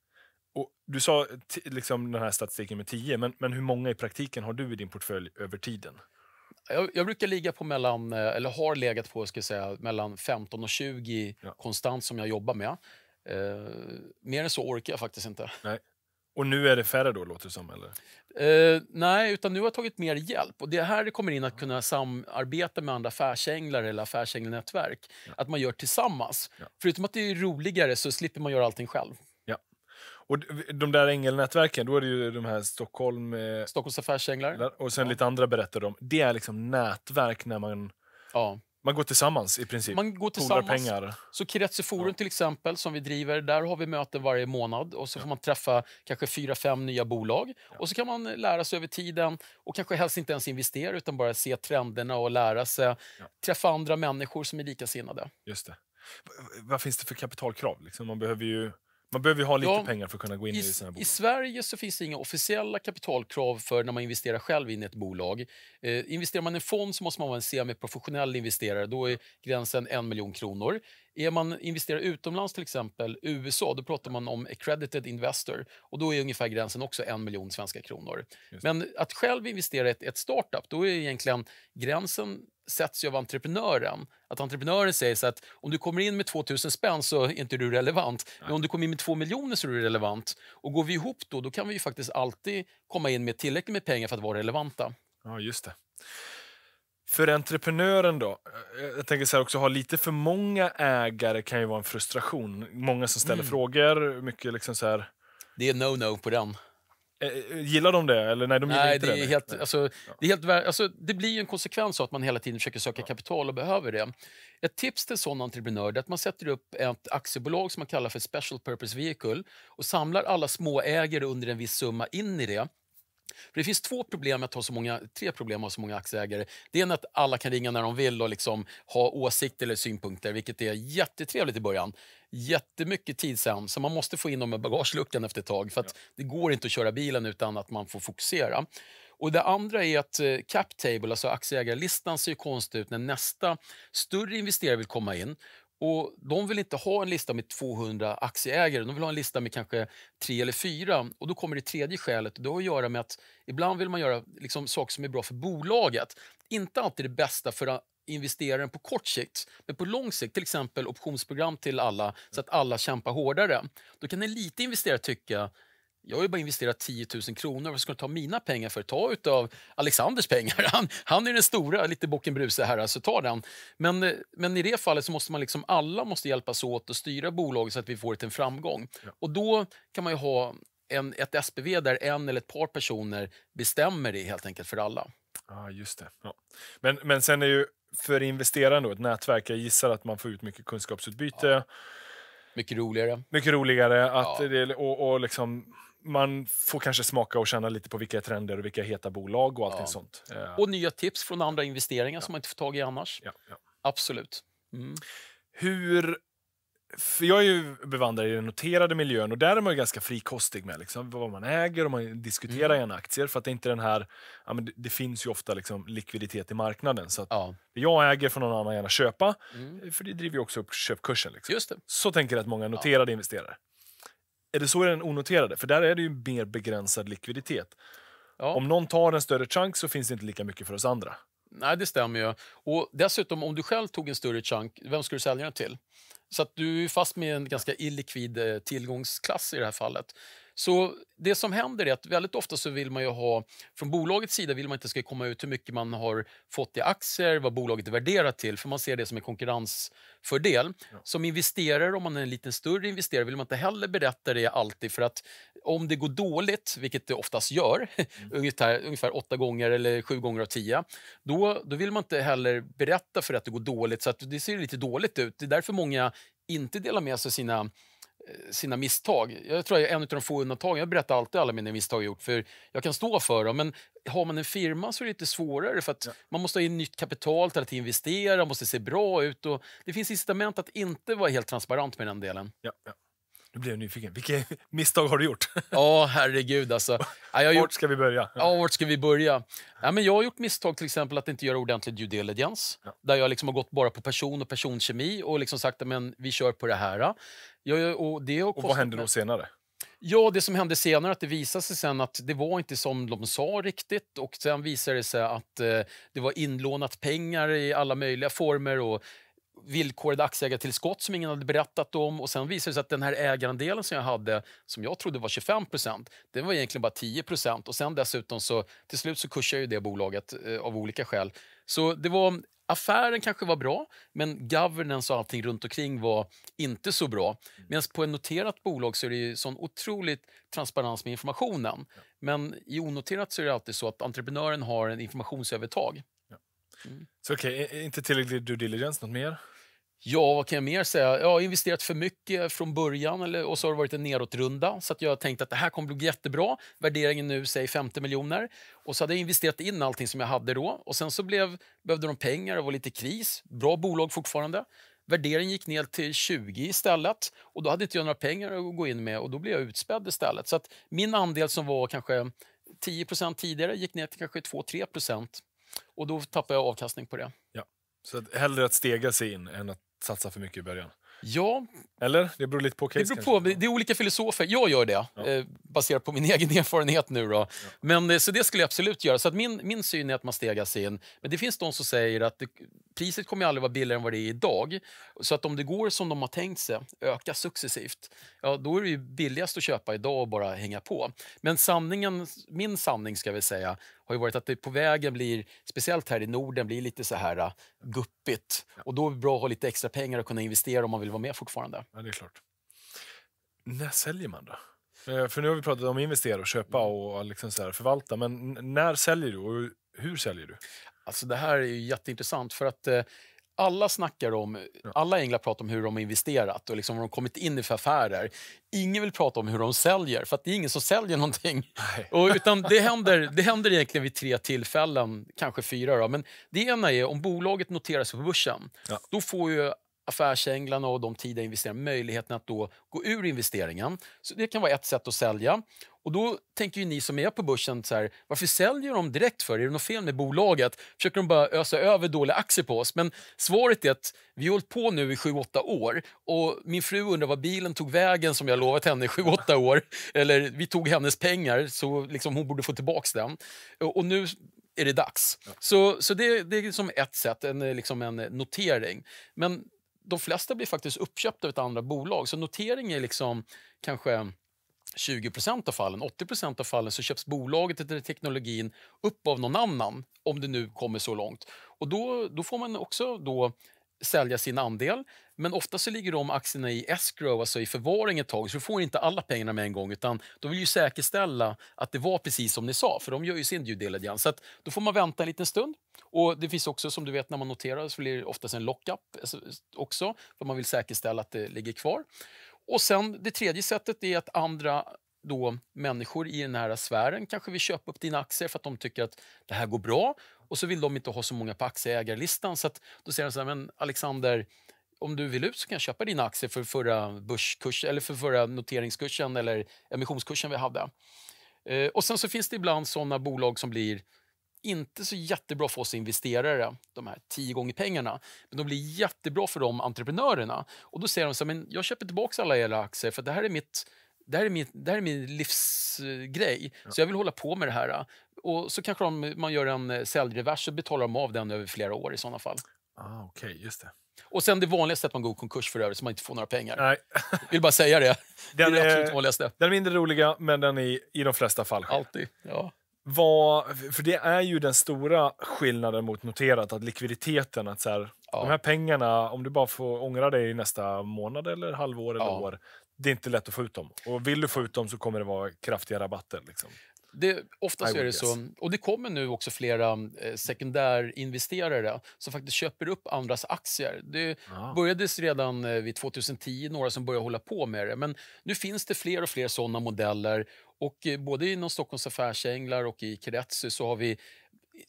Och du sa liksom den här statistiken med 10, men, men hur många i praktiken har du i din portfölj över tiden? Jag, jag, brukar ligga på mellan, eh, eller har legat på, ska säga, mellan 15 och 20 ja. konstant som jag jobbar med. Eh, mer än så orkar jag faktiskt inte. Nej. Och nu är det färre då, låter det som? Eller? Eh, nej, utan nu har jag tagit mer hjälp. Och det är här det kommer in att kunna samarbeta med andra affärsänglar eller affärsängelnätverk. Ja. Att man gör tillsammans. Ja. Förutom att det är roligare så slipper man göra allting själv. Och de där ängelnätverken, då är det ju de här Stockholm... Eh, Stockholms affärsänglar. Och sen ja. lite andra berättar om. Det är liksom nätverk när man... Ja. Man går tillsammans i princip. Man går tillsammans. pengar. Så Kiretsuforum ja. till exempel som vi driver, där har vi möten varje månad och så får man träffa kanske fyra, fem nya bolag och så kan man lära sig över tiden och kanske helst inte ens investera utan bara se trenderna och lära sig. Träffa andra människor som är likasinnade. Just det. Vad finns det för kapitalkrav? Liksom, man behöver ju... Man behöver ju ha lite ja, pengar för att kunna gå in i, i sina bolag. I Sverige så finns det inga officiella kapitalkrav för när man investerar själv in i ett bolag. Eh, investerar man i en fond så måste man vara en semiprofessionell investerare. Då är gränsen en miljon kronor. Är man investerar utomlands, till exempel USA, då pratar man om accredited investor. Och Då är ungefär gränsen också en miljon svenska kronor. Men att själv investera i ett, ett startup, då är egentligen gränsen sätts ju av entreprenören. Att entreprenören säger så att om du kommer in med 2000 spänn så är inte du relevant. Men om du kommer in med 2 miljoner så är du relevant. Och går vi ihop då, då kan vi ju faktiskt alltid komma in med tillräckligt med pengar för att vara relevanta. Ja, just det. För entreprenören då? Eh, jag tänker så också, ha lite för många ägare kan ju vara en frustration. Många som ställer mm. frågor, mycket liksom så här... Det är no-no på den. Eh, eh, gillar de det? Eller nej, de gillar nej, inte det. det, helt, alltså, det, är helt, alltså, det blir ju en konsekvens av att man hela tiden försöker söka kapital och behöver det. Ett tips till sådana entreprenörer är att man sätter upp ett aktiebolag som man kallar för Special Purpose Vehicle och samlar alla småägare under en viss summa in i det. För det finns två problem att ha så många, tre problem att ha så många aktieägare. Det ena är att alla kan ringa när de vill och liksom ha åsikter eller synpunkter, vilket är jättetrevligt i början. Jättemycket tid sen, så man måste få in dem i bagageluckan efter ett tag. För ja. Det går inte att köra bilen utan att man får fokusera. Och Det andra är att eh, cap table, alltså aktieägarlistan, ser konstigt ut när nästa större investerare vill komma in och De vill inte ha en lista med 200 aktieägare, de vill ha en lista med kanske tre eller fyra. Och Då kommer det tredje skälet. Det har att göra med att ibland vill man göra liksom saker som är bra för bolaget. Inte alltid det bästa för äh, investeraren på kort sikt, men på lång sikt, till exempel optionsprogram till alla så att alla kämpar hårdare. Då kan en liten investerare tycka jag har ju bara investerat 10 000 kronor. Varför ska du ta mina pengar för? Ta utav Alexanders pengar. Han, han är den stora, lite bocken Bruse här, alltså ta den. Men, eh, men i det fallet så måste man liksom, alla måste hjälpas åt och styra bolaget så att vi får det en framgång. Ja. Och då kan man ha en, ett SPV där en eller ett par personer bestämmer det helt enkelt för alla. Ah, just det. Ja. Men, men sen är ju för investeraren då, ett nätverk, jag gissar att man får ut mycket kunskapsutbyte. Ja. Mycket roligare. Mycket roligare. Att ja. det, och, och liksom, man får kanske smaka och känna lite på vilka trender och vilka heta bolag och allting ja. sånt. Eh, och nya tips från andra investeringar ja. som man inte får tag i annars. Ja, Absolut. Mm. Hur... jag är ju bevandrad i den noterade miljön och där är man ganska frikostig med liksom, vad man äger och man diskuterar mm. gärna aktier. För att det, inte den här, det, det, finns ju ofta liksom likviditet i marknaden. Så att Det jag äger får någon annan gärna köpa, mm. för det driver ju också upp köpkursen. Liksom. Så tänker att många noterade investerare. Är det så i den onoterade? För där är det ju mer begränsad likviditet. Ja. Om någon tar en större chunk så finns det inte lika mycket för oss andra. Nej, det stämmer ju. Och dessutom, om du själv tog en större chunk, vem skulle du sälja den till? Så att du är fast med en ganska illikvid eh, tillgångsklass i det här fallet. Så det som händer är att väldigt ofta så vill man ju ha, från bolagets sida vill man inte ska komma ut hur mycket man har fått i aktier, vad bolaget är värderat till, för man ser det som en konkurrensfördel. Ja. Som investerare, om man är en lite större investerare, vill man inte heller berätta det alltid, för att om det går dåligt, vilket det oftast gör, mm. ungefär, ungefär åtta gånger eller sju gånger av tio, då, då vill man inte heller berätta för att det går dåligt, så att det ser lite dåligt ut. Det är därför många inte delar med sig sina sina misstag. Jag tror jag är en av de få undantagen. Jag berättar alltid alla mina misstag jag gjort, för jag kan stå för dem. Men har man en firma så är det lite svårare, för att ja. man måste ha in nytt kapital till att investera, måste se bra ut och det finns incitament att inte vara helt transparent med den delen. Ja, ja. Nu blir jag nyfiken. Vilka misstag har du gjort? Ja, oh, herregud. Alltså. Ja, jag gjort... Vart ska vi börja? Ja, vart ska vi börja? Ja, men jag har gjort misstag till exempel att inte göra ordentlig due diligence. Ja. Där jag liksom har gått bara på person och personkemi och liksom sagt att vi kör på det här. Jag, och, det och vad hände då senare? Ja, det som hände senare att det visade sig sen att det var inte som de sa riktigt och sen visade det sig att eh, det var inlånat pengar i alla möjliga former och villkorade aktieägartillskott som ingen hade berättat om. Och Sen visade det sig att den här ägarandelen som jag hade, som jag trodde var 25 den var egentligen bara 10 Och sen dessutom så, till slut så kursade jag det bolaget eh, av olika skäl. Så det var, affären kanske var bra, men governance och allting runt omkring var inte så bra. Medan på ett noterat bolag så är det ju sån otroligt transparens med informationen. Men i onoterat så är det alltid så att entreprenören har en informationsövertag. Mm. Så okej, okay, inte tillräcklig due diligence, något mer? Ja, vad kan jag mer säga? Jag har investerat för mycket från början eller, och så har det varit en nedåtrunda. Så att jag har tänkt att det här kommer bli jättebra. Värderingen nu säger 50 miljoner. Och så hade jag investerat in allting som jag hade då. Och sen så blev, behövde de pengar, det var lite kris. Bra bolag fortfarande. Värderingen gick ner till 20 istället. Och då hade inte jag några pengar att gå in med och då blev jag utspädd istället. Så att min andel som var kanske 10 tidigare gick ner till kanske 2-3 och då tappar jag avkastning på det. Ja. Så hellre att stega sig in än att satsa för mycket i början? Ja. Eller? Det beror lite på case. Det, beror på, det är olika filosofer. Jag gör det, ja. eh, baserat på min egen erfarenhet. nu. Då. Ja. Men, eh, så det skulle jag absolut göra. Så att min, min syn är att man stegar sig in. Men det finns de som säger att det, priset kommer ju aldrig vara billigare än vad det är idag. Så att om det går som de har tänkt sig, öka successivt, ja, då är det ju billigast att köpa idag och bara hänga på. Men sanningen, min sanning ska vi säga, har ju varit att det på vägen blir, speciellt här i Norden, blir lite så här äh, guppigt. Och då är det bra att ha lite extra pengar att kunna investera om man vill vara med fortfarande. Ja, det är klart. När säljer man då? Eh, för nu har vi pratat om att investera och köpa mm. och liksom så här, förvalta, men när säljer du och hur säljer du? Alltså det här är ju jätteintressant för att eh, alla snackar om, alla änglar pratar om hur de har investerat och liksom hur de kommit in i för affärer. Ingen vill prata om hur de säljer, för det är ingen som säljer någonting. Och, utan det, händer, det händer egentligen vid tre tillfällen, kanske fyra. Då. Men det ena är om bolaget noteras på börsen, ja. då får ju affärsänglarna och de tidiga investerarna möjligheten att då gå ur investeringen. Så Det kan vara ett sätt att sälja. Och då tänker ni som är på börsen, så här, varför säljer de direkt för? Är det något fel med bolaget? Försöker de bara ösa över dåliga aktier på oss? Men svaret är att vi har hållit på nu i 7-8 år och min fru undrar var bilen tog vägen som jag lovat henne i 7-8 år. Eller vi tog hennes pengar så liksom hon borde få tillbaka den. Och nu är det dags. Ja. Så, så det, det är liksom ett sätt, en, liksom en notering. Men de flesta blir faktiskt uppköpta av ett andra bolag, så notering är liksom kanske 20 av fallen, 80 av fallen, så köps bolaget eller teknologin upp av någon annan, om det nu kommer så långt. Och då, då får man också då sälja sin andel. Men ofta så ligger de aktierna i escrow, alltså i förvaring ett tag, så du får inte alla pengarna med en gång. utan De vill ju säkerställa att det var precis som ni sa, för de gör ju sin due diligence. Så att då får man vänta en liten stund. Och Det finns också, som du vet, när man noterar så blir det oftast en lockup alltså, också, för man vill säkerställa att det ligger kvar. Och sen Det tredje sättet är att andra då människor i den här sfären kanske vill köpa upp dina aktier för att de tycker att det här går bra och så vill de inte ha så många på aktieägarlistan. Så att då säger de så här, men Alexander, om du vill ut så kan jag köpa dina aktier för förra, börskurs, eller för förra noteringskursen eller emissionskursen vi hade. Eh, och Sen så finns det ibland såna bolag som blir inte så jättebra för oss investerare, de här tio gånger pengarna. Men de blir jättebra för de entreprenörerna. Och Då säger de så här, men jag köper tillbaka alla era aktier för det här är mitt det här är, mitt, det här är min livsgrej, ja. så jag vill hålla på med det här. Och så kanske de, man gör en eh, säljrevers så betalar de av den över flera år i sådana fall. Ah, Okej, okay, just det. Och sen det vanligaste att man går i konkurs för övrigt så man inte får några pengar. Nej. vill bara säga det. Den det är det absolut vanligaste. Den är mindre roliga, men den är i de flesta fall Alltid, ja. Vad, för det är ju den stora skillnaden mot noterat, att likviditeten, att så här, ja. de här pengarna, om du bara får ångra dig i nästa månad eller halvår eller ja. år, det är inte lätt att få ut dem. Och vill du få ut dem så kommer det vara kraftiga rabatter. Liksom. Det, oftast är det guess. så. Och det kommer nu också flera eh, sekundärinvesterare som faktiskt köper upp andras aktier. Det ah. börjades redan eh, vid 2010, några som började hålla på med det. Men nu finns det fler och fler såna modeller. Och eh, både inom Stockholms affärsänglar och i Kretsy så har vi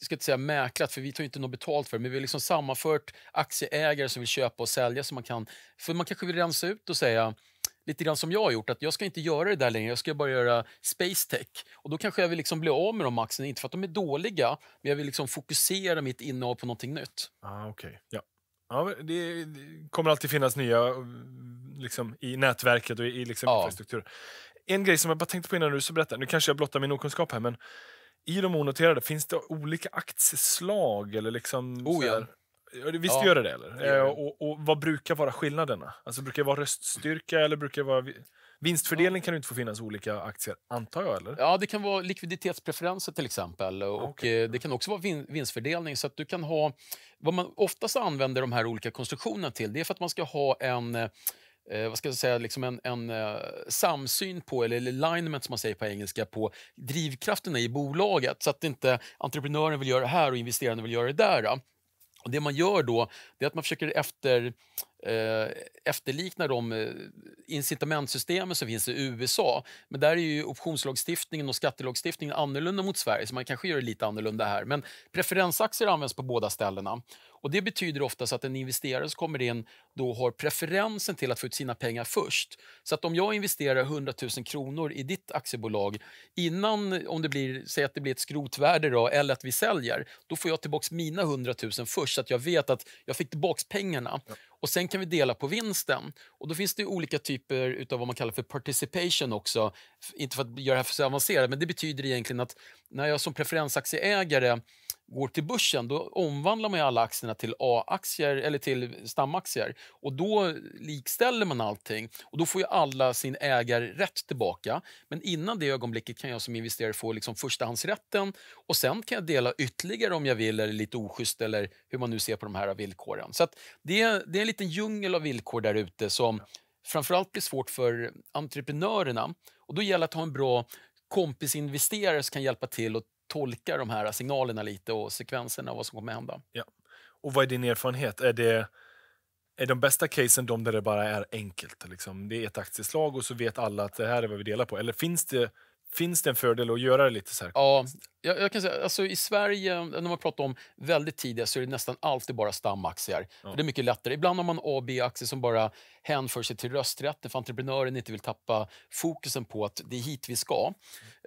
ska inte säga mäklat, för vi tar inte något betalt för det, men vi har liksom sammanfört aktieägare som vill köpa och sälja. Så man, kan, för man kanske vill rensa ut och säga lite grann som jag har gjort, att jag ska inte göra det där längre, jag ska bara göra space tech. Och då kanske jag vill liksom bli av med de aktierna, inte för att de är dåliga, men jag vill liksom fokusera mitt innehav på någonting nytt. Ah, okay. ja. Ja, det kommer alltid finnas nya liksom, i nätverket och i liksom, ja. infrastrukturen. En grej som jag bara tänkte på innan du så berättade, nu kanske jag blottar min okunskap här, men i de onoterade, finns det olika aktieslag? Eller liksom, oh, ja. Visst ja. gör det det? Eller? Eh, och, och, vad brukar vara skillnaderna? Alltså, brukar det vara röststyrka eller brukar vara... Vinstfördelning kan ju inte få finnas olika aktier, antar jag? eller? Ja, det kan vara likviditetspreferenser till exempel. Och okay. Eh, det kan också vara vin vinstfördelning. Så att du kan ha, vad man oftast använder de här olika konstruktionerna till, det är för att man ska ha en eh, vad ska jag säga, liksom en, en eh, samsyn på, eller alignment som man säger på engelska, på drivkrafterna i bolaget. Så att inte entreprenören vill göra det här och investeraren vill göra det där. Och det man gör då det är att man försöker efter Eh, efterliknar de eh, incitamentsystemen som finns i USA. Men där är ju optionslagstiftningen och skattelagstiftningen annorlunda mot Sverige, så man kanske gör det lite annorlunda här. Men preferensaktier används på båda ställena. Och Det betyder oftast att en investerare som kommer in då har preferensen till att få ut sina pengar först. Så att om jag investerar 100 000 kronor i ditt aktiebolag innan, om det blir, säg att det blir ett skrotvärde då, eller att vi säljer, då får jag tillbaka mina 100 000 först så att jag vet att jag fick tillbaka pengarna. Ja. Och Sen kan vi dela på vinsten. Och Då finns det olika typer av vad man kallar för participation också. Inte för att göra det här för så avancerat, men det betyder egentligen att när jag som preferensaktieägare går till börsen, då omvandlar man alla aktierna till A-aktier eller till stamaktier. Och då likställer man allting och då får ju alla sin ägarrätt tillbaka. Men innan det ögonblicket kan jag som investerare få liksom förstahandsrätten och sen kan jag dela ytterligare om jag vill eller lite oschysst eller hur man nu ser på de här villkoren. Så det, är, det är en liten djungel av villkor där ute som framförallt blir svårt för entreprenörerna. Och då gäller det att ha en bra kompisinvesterare som kan hjälpa till att tolka de här signalerna lite och sekvenserna och vad som kommer hända. Ja. Och vad är din erfarenhet? Är det är de bästa casen de där det bara är enkelt? Liksom? Det är ett aktieslag och så vet alla att det här är vad vi delar på. Eller finns det Finns det en fördel att göra det lite så här? Ja, jag, jag, kan säga, alltså I Sverige, när man pratar om väldigt tidiga, så är det nästan alltid bara stamaktier. Ja. Det är mycket lättare. Ibland har man A och B-aktier som bara hänför sig till rösträtten för entreprenören inte vill tappa fokusen på att det är hit vi ska.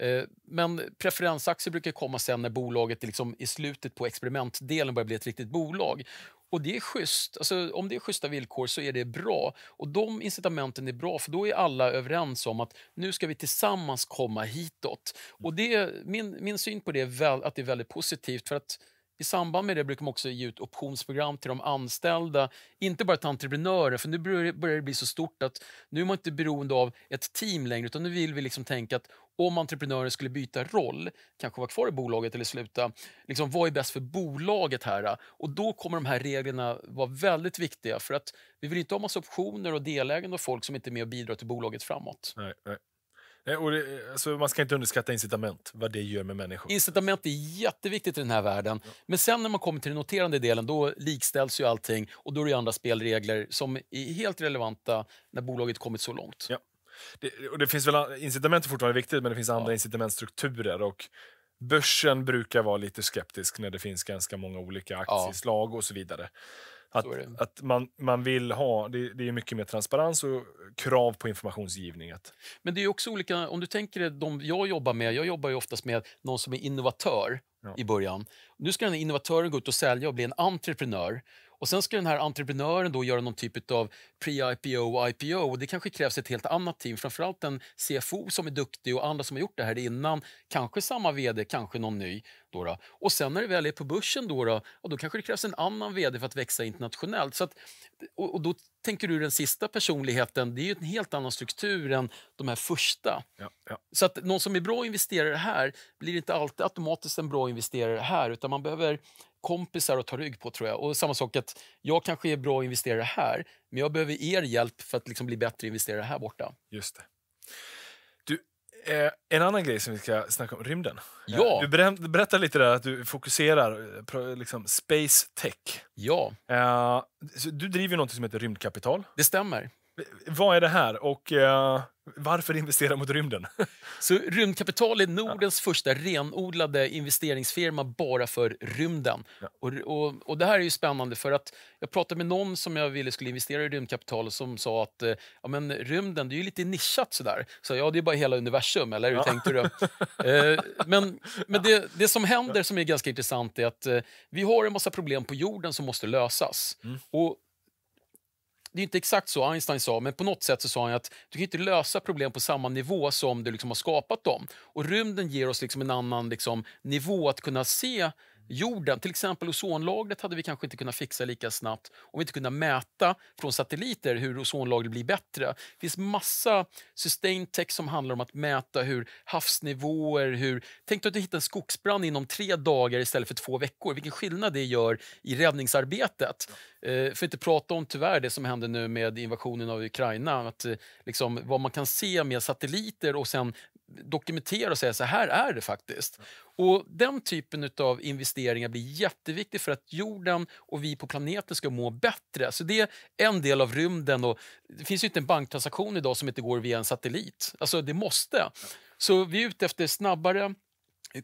Mm. Men preferensaktier brukar komma sen när bolaget liksom i slutet på experimentdelen börjar bli ett riktigt bolag. Och det är schysst. Alltså, om det är schyssta villkor så är det bra. Och de incitamenten är bra, för då är alla överens om att nu ska vi tillsammans komma hitåt. Mm. Och det, min, min syn på det är väl, att det är väldigt positivt. för att i samband med det brukar man också ge ut optionsprogram till de anställda, inte bara till entreprenörer, för nu börjar det bli så stort att nu är man inte beroende av ett team längre, utan nu vill vi liksom tänka att om entreprenören skulle byta roll, kanske vara kvar i bolaget eller sluta, liksom, vad är bäst för bolaget här? Och då kommer de här reglerna vara väldigt viktiga för att vi vill inte ha massa optioner och delägande och folk som inte är med och bidrar till bolaget framåt. Nej, nej. Och det, alltså man ska inte underskatta incitament, vad det gör med människor. Incitament är jätteviktigt i den här världen. Ja. Men sen när man kommer till den noterande delen, då likställs ju allting och då är det andra spelregler som är helt relevanta när bolaget kommit så långt. Ja. Det, och det finns väl, incitament är fortfarande viktigt, men det finns andra ja. incitamentstrukturer. Och börsen brukar vara lite skeptisk när det finns ganska många olika aktieslag ja. och så vidare. Att, så att man, man vill ha, det, det, är mycket mer transparens och krav på informationsgivning. Men det är också olika, om du tänker de jag jobbar med, jag jobbar ju oftast med någon som är innovatör ja. i början. Nu ska den innovatören gå ut och sälja och bli en entreprenör. Och Sen ska den här entreprenören då göra någon typ av pre-IPO och IPO. Och det kanske krävs ett helt annat team, framförallt en CFO som är duktig och andra som har gjort det här innan. Kanske samma vd, kanske någon ny. Då, då. Och sen när det väl är på börsen då, då, då kanske det krävs en annan vd för att växa internationellt. Så att, och, och, då tänker du den sista personligheten, det är en helt annan struktur än de här första. Ja, ja. Så att någon som är bra investerare här blir inte alltid automatiskt en bra investerare här utan man behöver kompisar att ta rygg på tror jag. Och samma sak att jag kanske är bra investerare här men jag behöver er hjälp för att liksom bli bättre investerare här borta. Just det. Du, eh, en annan grej som vi ska snacka om, rymden. Eh, ja. Du ber lite där att du fokuserar eh, på liksom space tech. Ja. Eh, du driver något som heter Rymdkapital. Det stämmer. Vad är det här och uh, varför investera mot rymden? Så Rymdkapital är Nordens ja. första renodlade investeringsfirma bara för rymden. Ja. Och, och, och, Det här är ju spännande. för att Jag pratade med någon som jag ville skulle investera i rymdkapital som sa att uh, ja, men rymden det är ju lite nischat. Sådär. Så ja, det är bara hela universum, eller hur ja. tänkte du? uh, men men det, det som händer som är ganska intressant är att vi har en massa problem på jorden som måste lösas. Mm. Och det är inte exakt så Einstein sa, men på något sätt så sa han att du kan inte lösa problem på samma nivå som du liksom har skapat dem. Och rymden ger oss liksom en annan liksom, nivå att kunna se jorden. Till exempel ozonlagret hade vi kanske inte kunnat fixa lika snabbt om vi inte kunde mäta från satelliter hur ozonlagret blir bättre. Det finns massa sustained tech som handlar om att mäta hur havsnivåer... Hur, tänk dig att du hittar en skogsbrand inom tre dagar istället för två veckor. Vilken skillnad det gör i räddningsarbetet. Ja. Eh, för att inte prata om tyvärr det som hände nu med invasionen av Ukraina. Att, eh, liksom, vad man kan se med satelliter och sen dokumentera och säga så här är det faktiskt. Och Den typen av investeringar blir jätteviktig för att jorden och vi på planeten ska må bättre. Så Det är en del av rymden. Och det finns inte en banktransaktion idag som inte går via en satellit. Alltså Det måste. Så vi är ute efter snabbare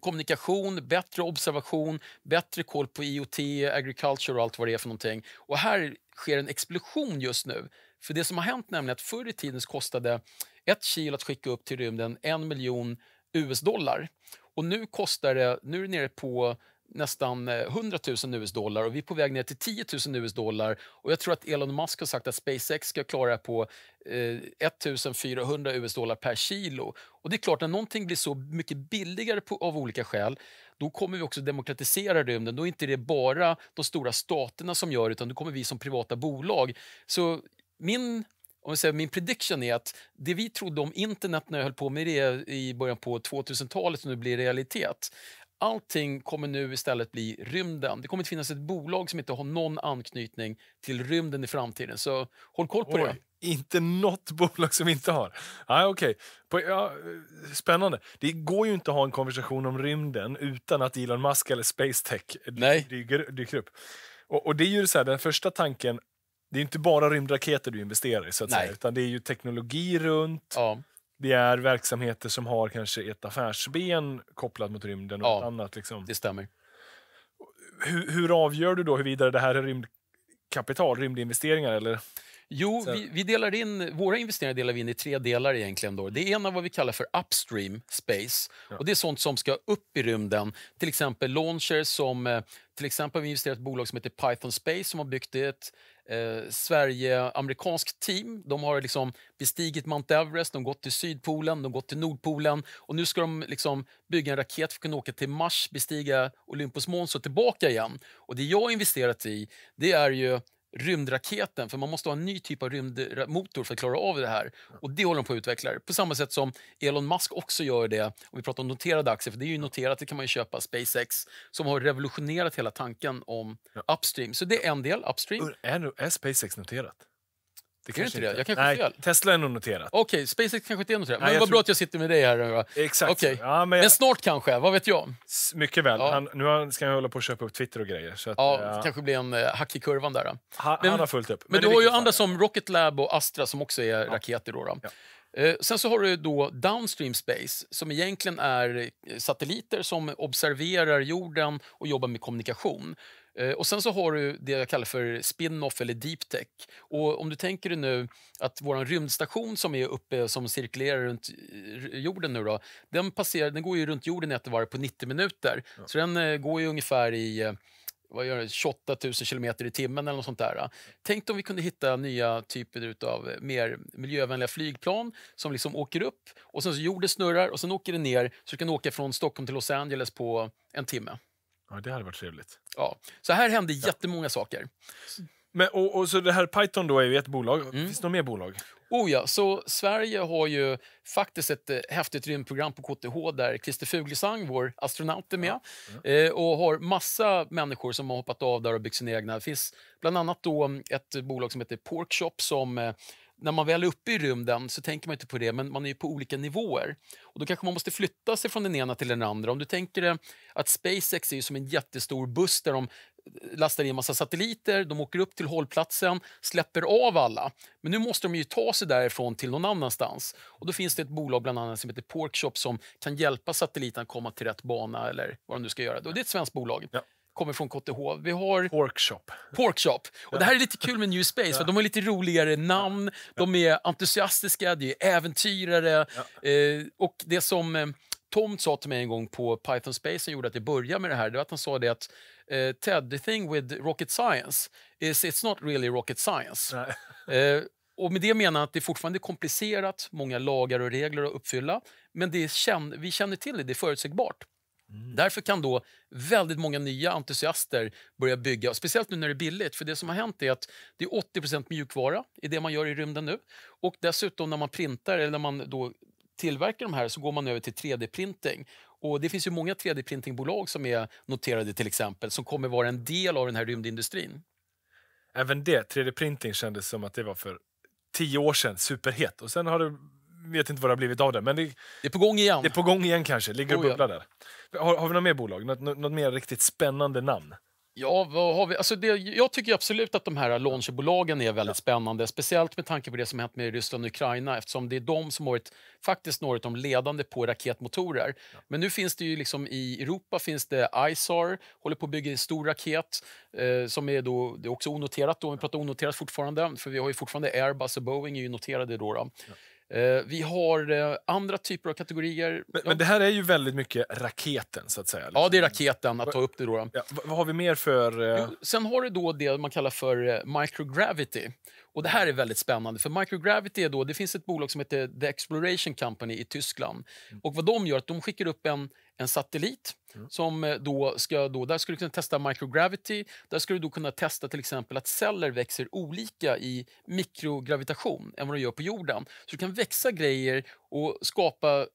kommunikation, bättre observation, bättre koll på IoT, agriculture och allt vad det är för någonting. Och här sker en explosion just nu. För det som har hänt nämligen att förr i tiden kostade ett kilo att skicka upp till rymden en miljon US-dollar. Och nu kostar det, nu är det nere på nästan 100 000 US-dollar och vi är på väg ner till 10 000 US-dollar. Och jag tror att Elon Musk har sagt att SpaceX ska klara på eh, 400 US-dollar per kilo. Och det är klart, när någonting blir så mycket billigare på, av olika skäl, då kommer vi också demokratisera rymden. Då är inte det bara de stora staterna som gör utan då kommer vi som privata bolag. Så min om jag säger, min prediction är att det vi trodde om internet när jag höll på med det i början på 2000-talet nu blir realitet. Allting kommer nu istället bli rymden. Det kommer inte finnas ett bolag som inte har någon anknytning till rymden i framtiden. Så håll koll på Oj, det. Inte något bolag som inte har? Ah, okay. På, ja, spännande. Det går ju inte att ha en konversation om rymden utan att Elon Musk eller Spacetech dyker, dyker upp. Och, och, det är ju så här, den första tanken det är inte bara rymdraketer du investerar i, så att säga, utan det är ju teknologi runt. Ja. Det är verksamheter som har kanske ett affärsben kopplat mot rymden och ja, annat. Liksom. Det stämmer. Hur, hur avgör du då huruvida det här är rymdkapital, rymdinvesteringar? Eller? Jo, vi, vi delar in, våra investeringar delar vi in i tre delar. egentligen. Då. Det ena vad vi kallar för upstream space. Ja. Och Det är sånt som ska upp i rymden. Till exempel launchers som... Eh, till exempel har vi investerat i ett bolag som heter Python Space som har byggt ett eh, Sverige-amerikanskt team. De har liksom bestigit Mount Everest, de gått till Sydpolen, de gått till Nordpolen och nu ska de liksom bygga en raket för att kunna åka till Mars, bestiga Olympus Mons och tillbaka igen. Och Det jag har investerat i det är ju rymdraketen, för man måste ha en ny typ av rymdmotor för att klara av det här. Och Det håller de på att utveckla. På samma sätt som Elon Musk också gör det, och vi pratar om noterade aktier, för det är ju noterat, det kan man ju köpa, SpaceX, som har revolutionerat hela tanken om upstream. Så det är en del, upstream. Är, är SpaceX noterat? Det kanske inte det? Jag kanske Nej, fel. Tesla är nog noterat. Okej, okay, SpaceX kanske inte är noterat. Men Nej, vad bra att jag sitter med dig här. Va? Exakt. Okay. Ja, men, men, snart kanske, vad vet jag? Mycket väl. Ja. Han, nu ska han hålla på att köpa upp Twitter och grejer. Så att, ja, ja. Eh, det kanske blir en eh, hack i kurvan där. Ha, men, han har fullt upp. Men, men du har ju andra som Rocket Lab och Astra som också är raketer. Då, då. Eh, sen så har du då Downstream Space som egentligen är eh, satelliter som observerar jorden och jobbar med kommunikation. Eh, och sen så har du det jag kallar för spin-off eller deep tech. Och om du tänker dig nu att vår rymdstation som är uppe som cirkulerar runt eh, jorden nu då, den, passerar, den går ju runt jorden ett varv på 90 minuter. Ja. Så den eh, går ju ungefär i vad gör det, 28 000 kilometer i timmen eller något sånt där. Tänk om vi kunde hitta nya typer av mer miljövänliga flygplan som liksom åker upp och sen så jorden snurrar och sen åker den ner så du kan åka från Stockholm till Los Angeles på en timme. Ja, det hade varit trevligt. Ja. Så här hände ja. jättemånga saker. Men, och, och, så det här Python då är ju ett bolag. Mm. Finns det några mer bolag? Oh ja, så Sverige har ju faktiskt ett eh, häftigt rymdprogram på KTH där Christer Fuglesang, vår astronaut, är med. Ja. Mm. Eh, och har massa människor som har hoppat av där och byggt sina egna. Det finns bland annat då ett bolag som heter Porkshop som eh, när man väl är uppe i rymden så tänker man inte på det, men man är på olika nivåer. Och Då kanske man måste flytta sig från den ena till den andra. Om du tänker att SpaceX är som en jättestor buss där de eh, lastar in massa satelliter, de åker upp till hållplatsen, släpper av alla. Men nu måste de ju ta sig därifrån till någon annanstans. Och Då finns det ett bolag bland annat som heter Porkshop som kan hjälpa satelliten att komma till rätt bana eller vad de nu ska göra. Och det är ett svenskt bolag. Ja kommer från KTH. Vi har Porkshop. Porkshop. Och Det här är lite kul med New Space, ja. för de har lite roligare namn. De är entusiastiska, de är äventyrare. Eh, och det som eh, Tom sa till mig en gång på Python Space som gjorde att jag började med det här, det var att han sa det att eh, Ted, the thing with rocket science is it's not really rocket science. Eh, och med det menar att det är fortfarande komplicerat, många lagar och regler att uppfylla, men det är, vi känner till det, det är förutsägbart. Mm. Därför kan då väldigt många nya entusiaster börja bygga, speciellt nu när det är billigt. För det som har hänt är att det är 80 mjukvara i det man gör i rymden nu. Och dessutom när man printar, eller när man då tillverkar de här så går man över till 3D-printing. Och Det finns ju många 3D-printingbolag som är noterade till exempel som kommer vara en del av den här rymdindustrin. Även det, 3D-printing kändes som att det var för tio år sedan superhet och sen har det vet inte vad det har blivit av det. Men det, det är på gång igen. Det är på gång igen kanske. Ligger och oh, bubblar där. Har, har vi något mer bolag? Något, något mer riktigt spännande namn? Ja, vad har vi? Alltså det, jag tycker absolut att de här launcherbolagen är väldigt ja. spännande. Speciellt med tanke på det som hänt med Ryssland och Ukraina eftersom det är de som varit faktiskt några av de ledande på raketmotorer. Ja. Men nu finns det ju liksom i Europa finns det ISAR, håller på att bygga en stor raket eh, som är då, det är också onoterat. Då, vi pratar onoterat fortfarande, för vi har ju fortfarande Airbus och Boeing är ju noterade då. då. Ja. Eh, vi har eh, andra typer av kategorier. Men, men, det här är ju väldigt mycket raketen, så att säga. Ja, det är liksom. raketen, att ta upp det då. Ja, vad har vi mer för... Eh? Sen har du då det man kallar för microgravity. Och Det här är väldigt spännande. för Microgravity är då, Det finns ett bolag som heter The Exploration Company i Tyskland. Mm. Och vad De gör att de skickar upp en, en satellit. Mm. Som eh, då ska då, där ska du kunna testa microgravity. Där ska du då kunna testa till exempel att celler växer olika i mikrogravitation än vad de gör på jorden. Så du kan växa grejer och skapa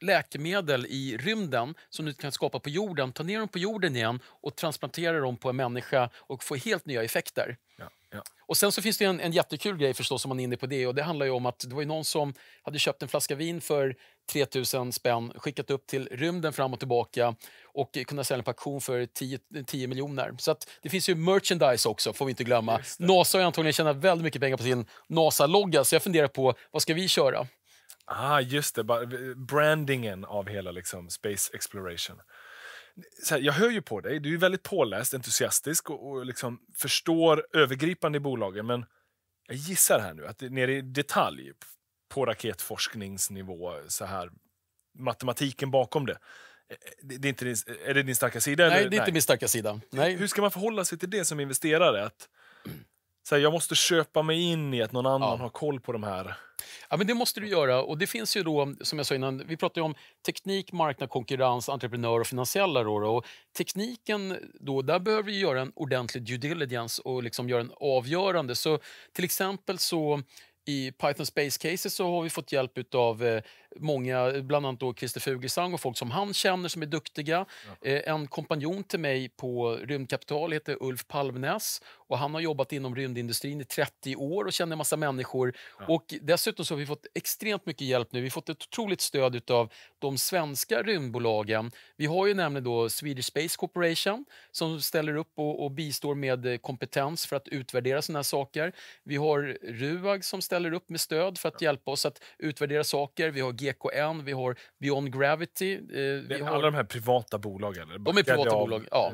läkemedel i rymden som du kan skapa på jorden, ta ner dem på jorden igen och transplantera dem på en människa och få helt nya effekter. Ja. Och Sen så finns det en, en jättekul grej förstås om man är inne på det. Och det handlar om att det var någon som hade köpt en flaska vin för 3000 spänn, skickat upp till rymden fram och tillbaka och kunnat sälja en auktion för 10, 10 miljoner. Så att det finns ju merchandise också, får vi inte glömma. Nasa har antagligen tjänat väldigt mycket pengar på sin Nasa-logga, så jag funderar på vad ska vi köra? Ah, just det. Eh, brandingen av hela liksom, Space Exploration här, jag hör ju på dig, du är väldigt påläst, entusiastisk och, och liksom förstår övergripande i bolagen. Men jag gissar här nu att det, nere i detalj på raketforskningsnivå, så här, matematiken bakom det. Eh, det är, inte din, är det din starka sida? Nej, eller? det är inte Nej. min starka sida. Nej. Hur ska man förhålla sig till det som investerare? Att, så här, jag måste köpa mig in i att någon annan ja. har koll på de här. Ja, men det måste du göra. Och det finns ju då, som jag sa innan, vi pratar om teknik, marknad, konkurrens, entreprenör och finansiella. Då, Och tekniken, då, där behöver vi göra en ordentlig due diligence och liksom göra en avgörande. Så till exempel så i Python Space Cases så har vi fått hjälp av många, bland annat då Christer Fuglesang och folk som han känner som är duktiga. Eh, en kompanjon till mig på Rymdkapital heter Ulf Palmnäs och han har jobbat inom rymdindustrin i 30 år och känner en massa människor. Ja. Och dessutom så har vi fått extremt mycket hjälp nu. Vi har fått ett otroligt stöd av de svenska rymdbolagen. Vi har ju nämligen då Swedish Space Corporation som ställer upp och, och bistår med eh, kompetens för att utvärdera sådana här saker. Vi har RUAG som ställer upp med stöd för att hjälpa oss att utvärdera saker. Vi har GKN, vi har Beyond Gravity. Eh, det, alla de här privata bolagen? De är privata bolag, ja.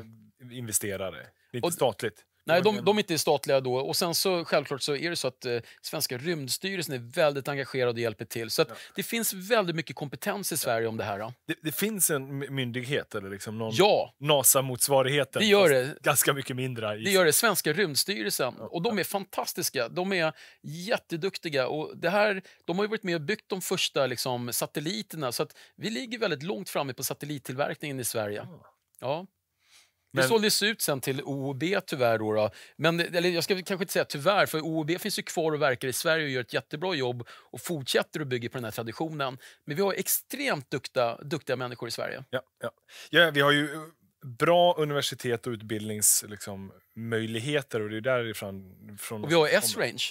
Eh, investerare? Lite och, statligt? Nej, de, de är inte statliga då. Och sen så självklart så är det så att eh, svenska rymdstyrelsen är väldigt engagerad och hjälper till. Så att ja. det finns väldigt mycket kompetens i Sverige ja. om det här. Ja. Det, det, finns en myndighet eller liksom någon ja. NASA-motsvarigheten? Det gör det. Ganska mycket mindre. I... Det gör det. Svenska rymdstyrelsen. Och de är fantastiska. De är jätteduktiga. Och det här, de har varit med och byggt de första liksom, satelliterna. Så att vi ligger väldigt långt framme på satellittillverkningen i Sverige. Ah. Ja. Men... Det såldes ut sen till OOB tyvärr. Då, då. Men, eller jag ska kanske inte säga tyvärr, för OOB finns ju kvar och verkar i Sverige och gör ett jättebra jobb och fortsätter att bygga på den här traditionen. Men vi har extremt duktiga, duktiga människor i Sverige. Ja, ja. ja vi har ju eh, bra universitet och utbildningsmöjligheter liksom, och det är därifrån... Från och vi har S-range.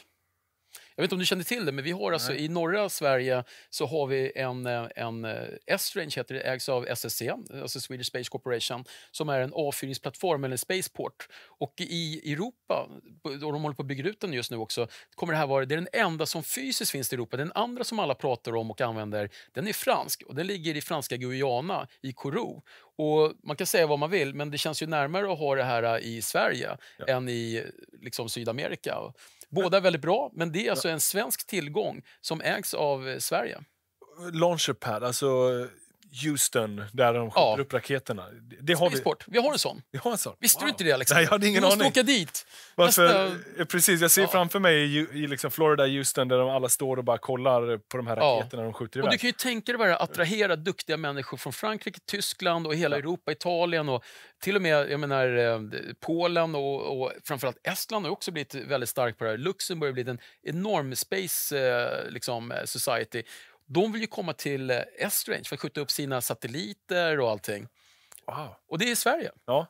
Jag vet inte om du känner till det, men vi har alltså, i norra Sverige så har vi en, eh, en eh, S-Range, heter det, ägs av SSC, alltså Swedish Space Corporation, som är en avfyrningsplattform eller spaceport. Och i Europa, och de håller på att bygga ut den just nu också, kommer det här vara, det är den enda som fysiskt finns i Europa. Den andra som alla pratar om och använder, den är fransk och den ligger i franska Guyana, i Kourou. Och man kan säga vad man vill, men det känns ju närmare att ha det här i Sverige ja. än i liksom, Sydamerika. Båda är väldigt bra, men det är alltså en svensk tillgång som ägs av eh, Sverige. Launcherpad, alltså Houston, där de skjuter ja. upp raketerna. Det har Vi. vi har en sån. Vi har en sån. Visste wow. du inte det? Alexander? Nej, jag hade ingen aning. måste aning. åka dit. Varför? Nästa... Eh, precis, jag ser ja. framför mig i, liksom Florida, Houston, där de alla står och bara kollar på de här raketerna ja. de skjuter iväg. Och du kan ju tänka dig bara attrahera duktiga människor från Frankrike, Tyskland och hela Europa, Italien och till och med jag menar, eh, Polen och, och framförallt Estland har också blivit väldigt stark på det här. Luxemburg har blivit en enorm space eh, liksom, society de vill ju komma till eh, Esrange för att skjuta upp sina satelliter och allting. Wow. Och det är i Sverige. Ja.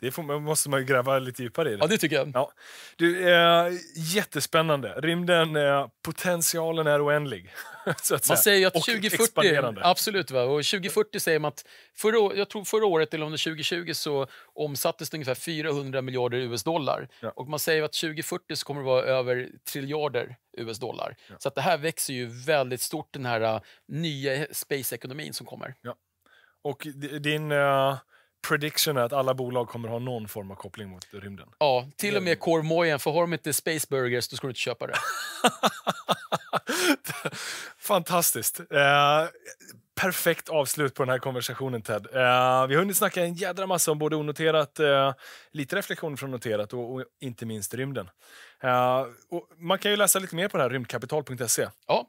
Det får, måste man ju gräva lite djupare i. Det. Ja, det tycker jag. Ja. Du, eh, jättespännande. Rymden, eh, potentialen är oändlig. så att man säger att 2040... Absolut. Va? Och 2040 säger man att... Förra, jag tror förra året, eller om 2020, så omsattes det ungefär 400 miljarder US-dollar. Ja. Och man säger att 2040 så kommer det vara över triljarder US-dollar. Ja. Så att det här växer ju väldigt stort, den här eh, nya space-ekonomin som kommer. Ja. Och din... Uh prediction är att alla bolag kommer ha någon form av koppling mot rymden. Ja, till och med korvmojen, för har de inte Space Burgers då ska du inte köpa det. Fantastiskt. Eh, perfekt avslut på den här konversationen, Ted. Eh, vi har hunnit snacka en jädra massa om både onoterat, eh, lite reflektioner från noterat och, och inte minst rymden. Eh, man kan ju läsa lite mer på det här, rymdkapital.se. Ja,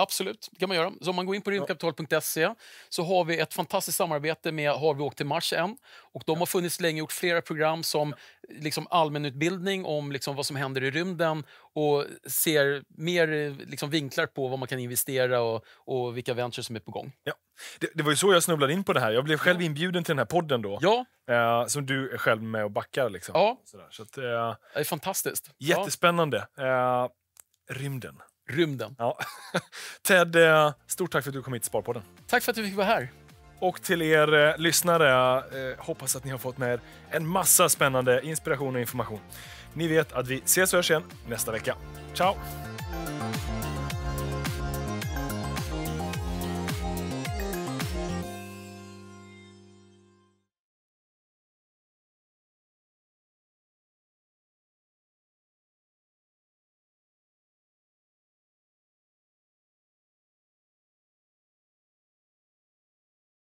Absolut, det kan man göra. Så om man går in på rymdkapital.se så har vi ett fantastiskt samarbete med Har vi åkt till Mars än? Och de har funnits länge och gjort flera program som liksom allmänutbildning om liksom vad som händer i rymden och ser mer liksom vinklar på vad man kan investera och, och vilka ventures som är på gång. Ja. Det, det, var ju så jag snubblade in på det här. Jag blev själv inbjuden till den här podden då. Ja. Eh, som du är själv med och backar. Liksom. Ja. Sådär. Så att, eh, det är fantastiskt. Jättespännande. Ja. Eh, rymden rymden. Ja. Ted, eh, stort tack för att du kom hit till Sparpodden. Tack för att du fick vara här. Och till er eh, lyssnare, eh, hoppas att ni har fått med er en massa spännande inspiration och information. Ni vet att vi ses och hörs igen nästa vecka. Ciao!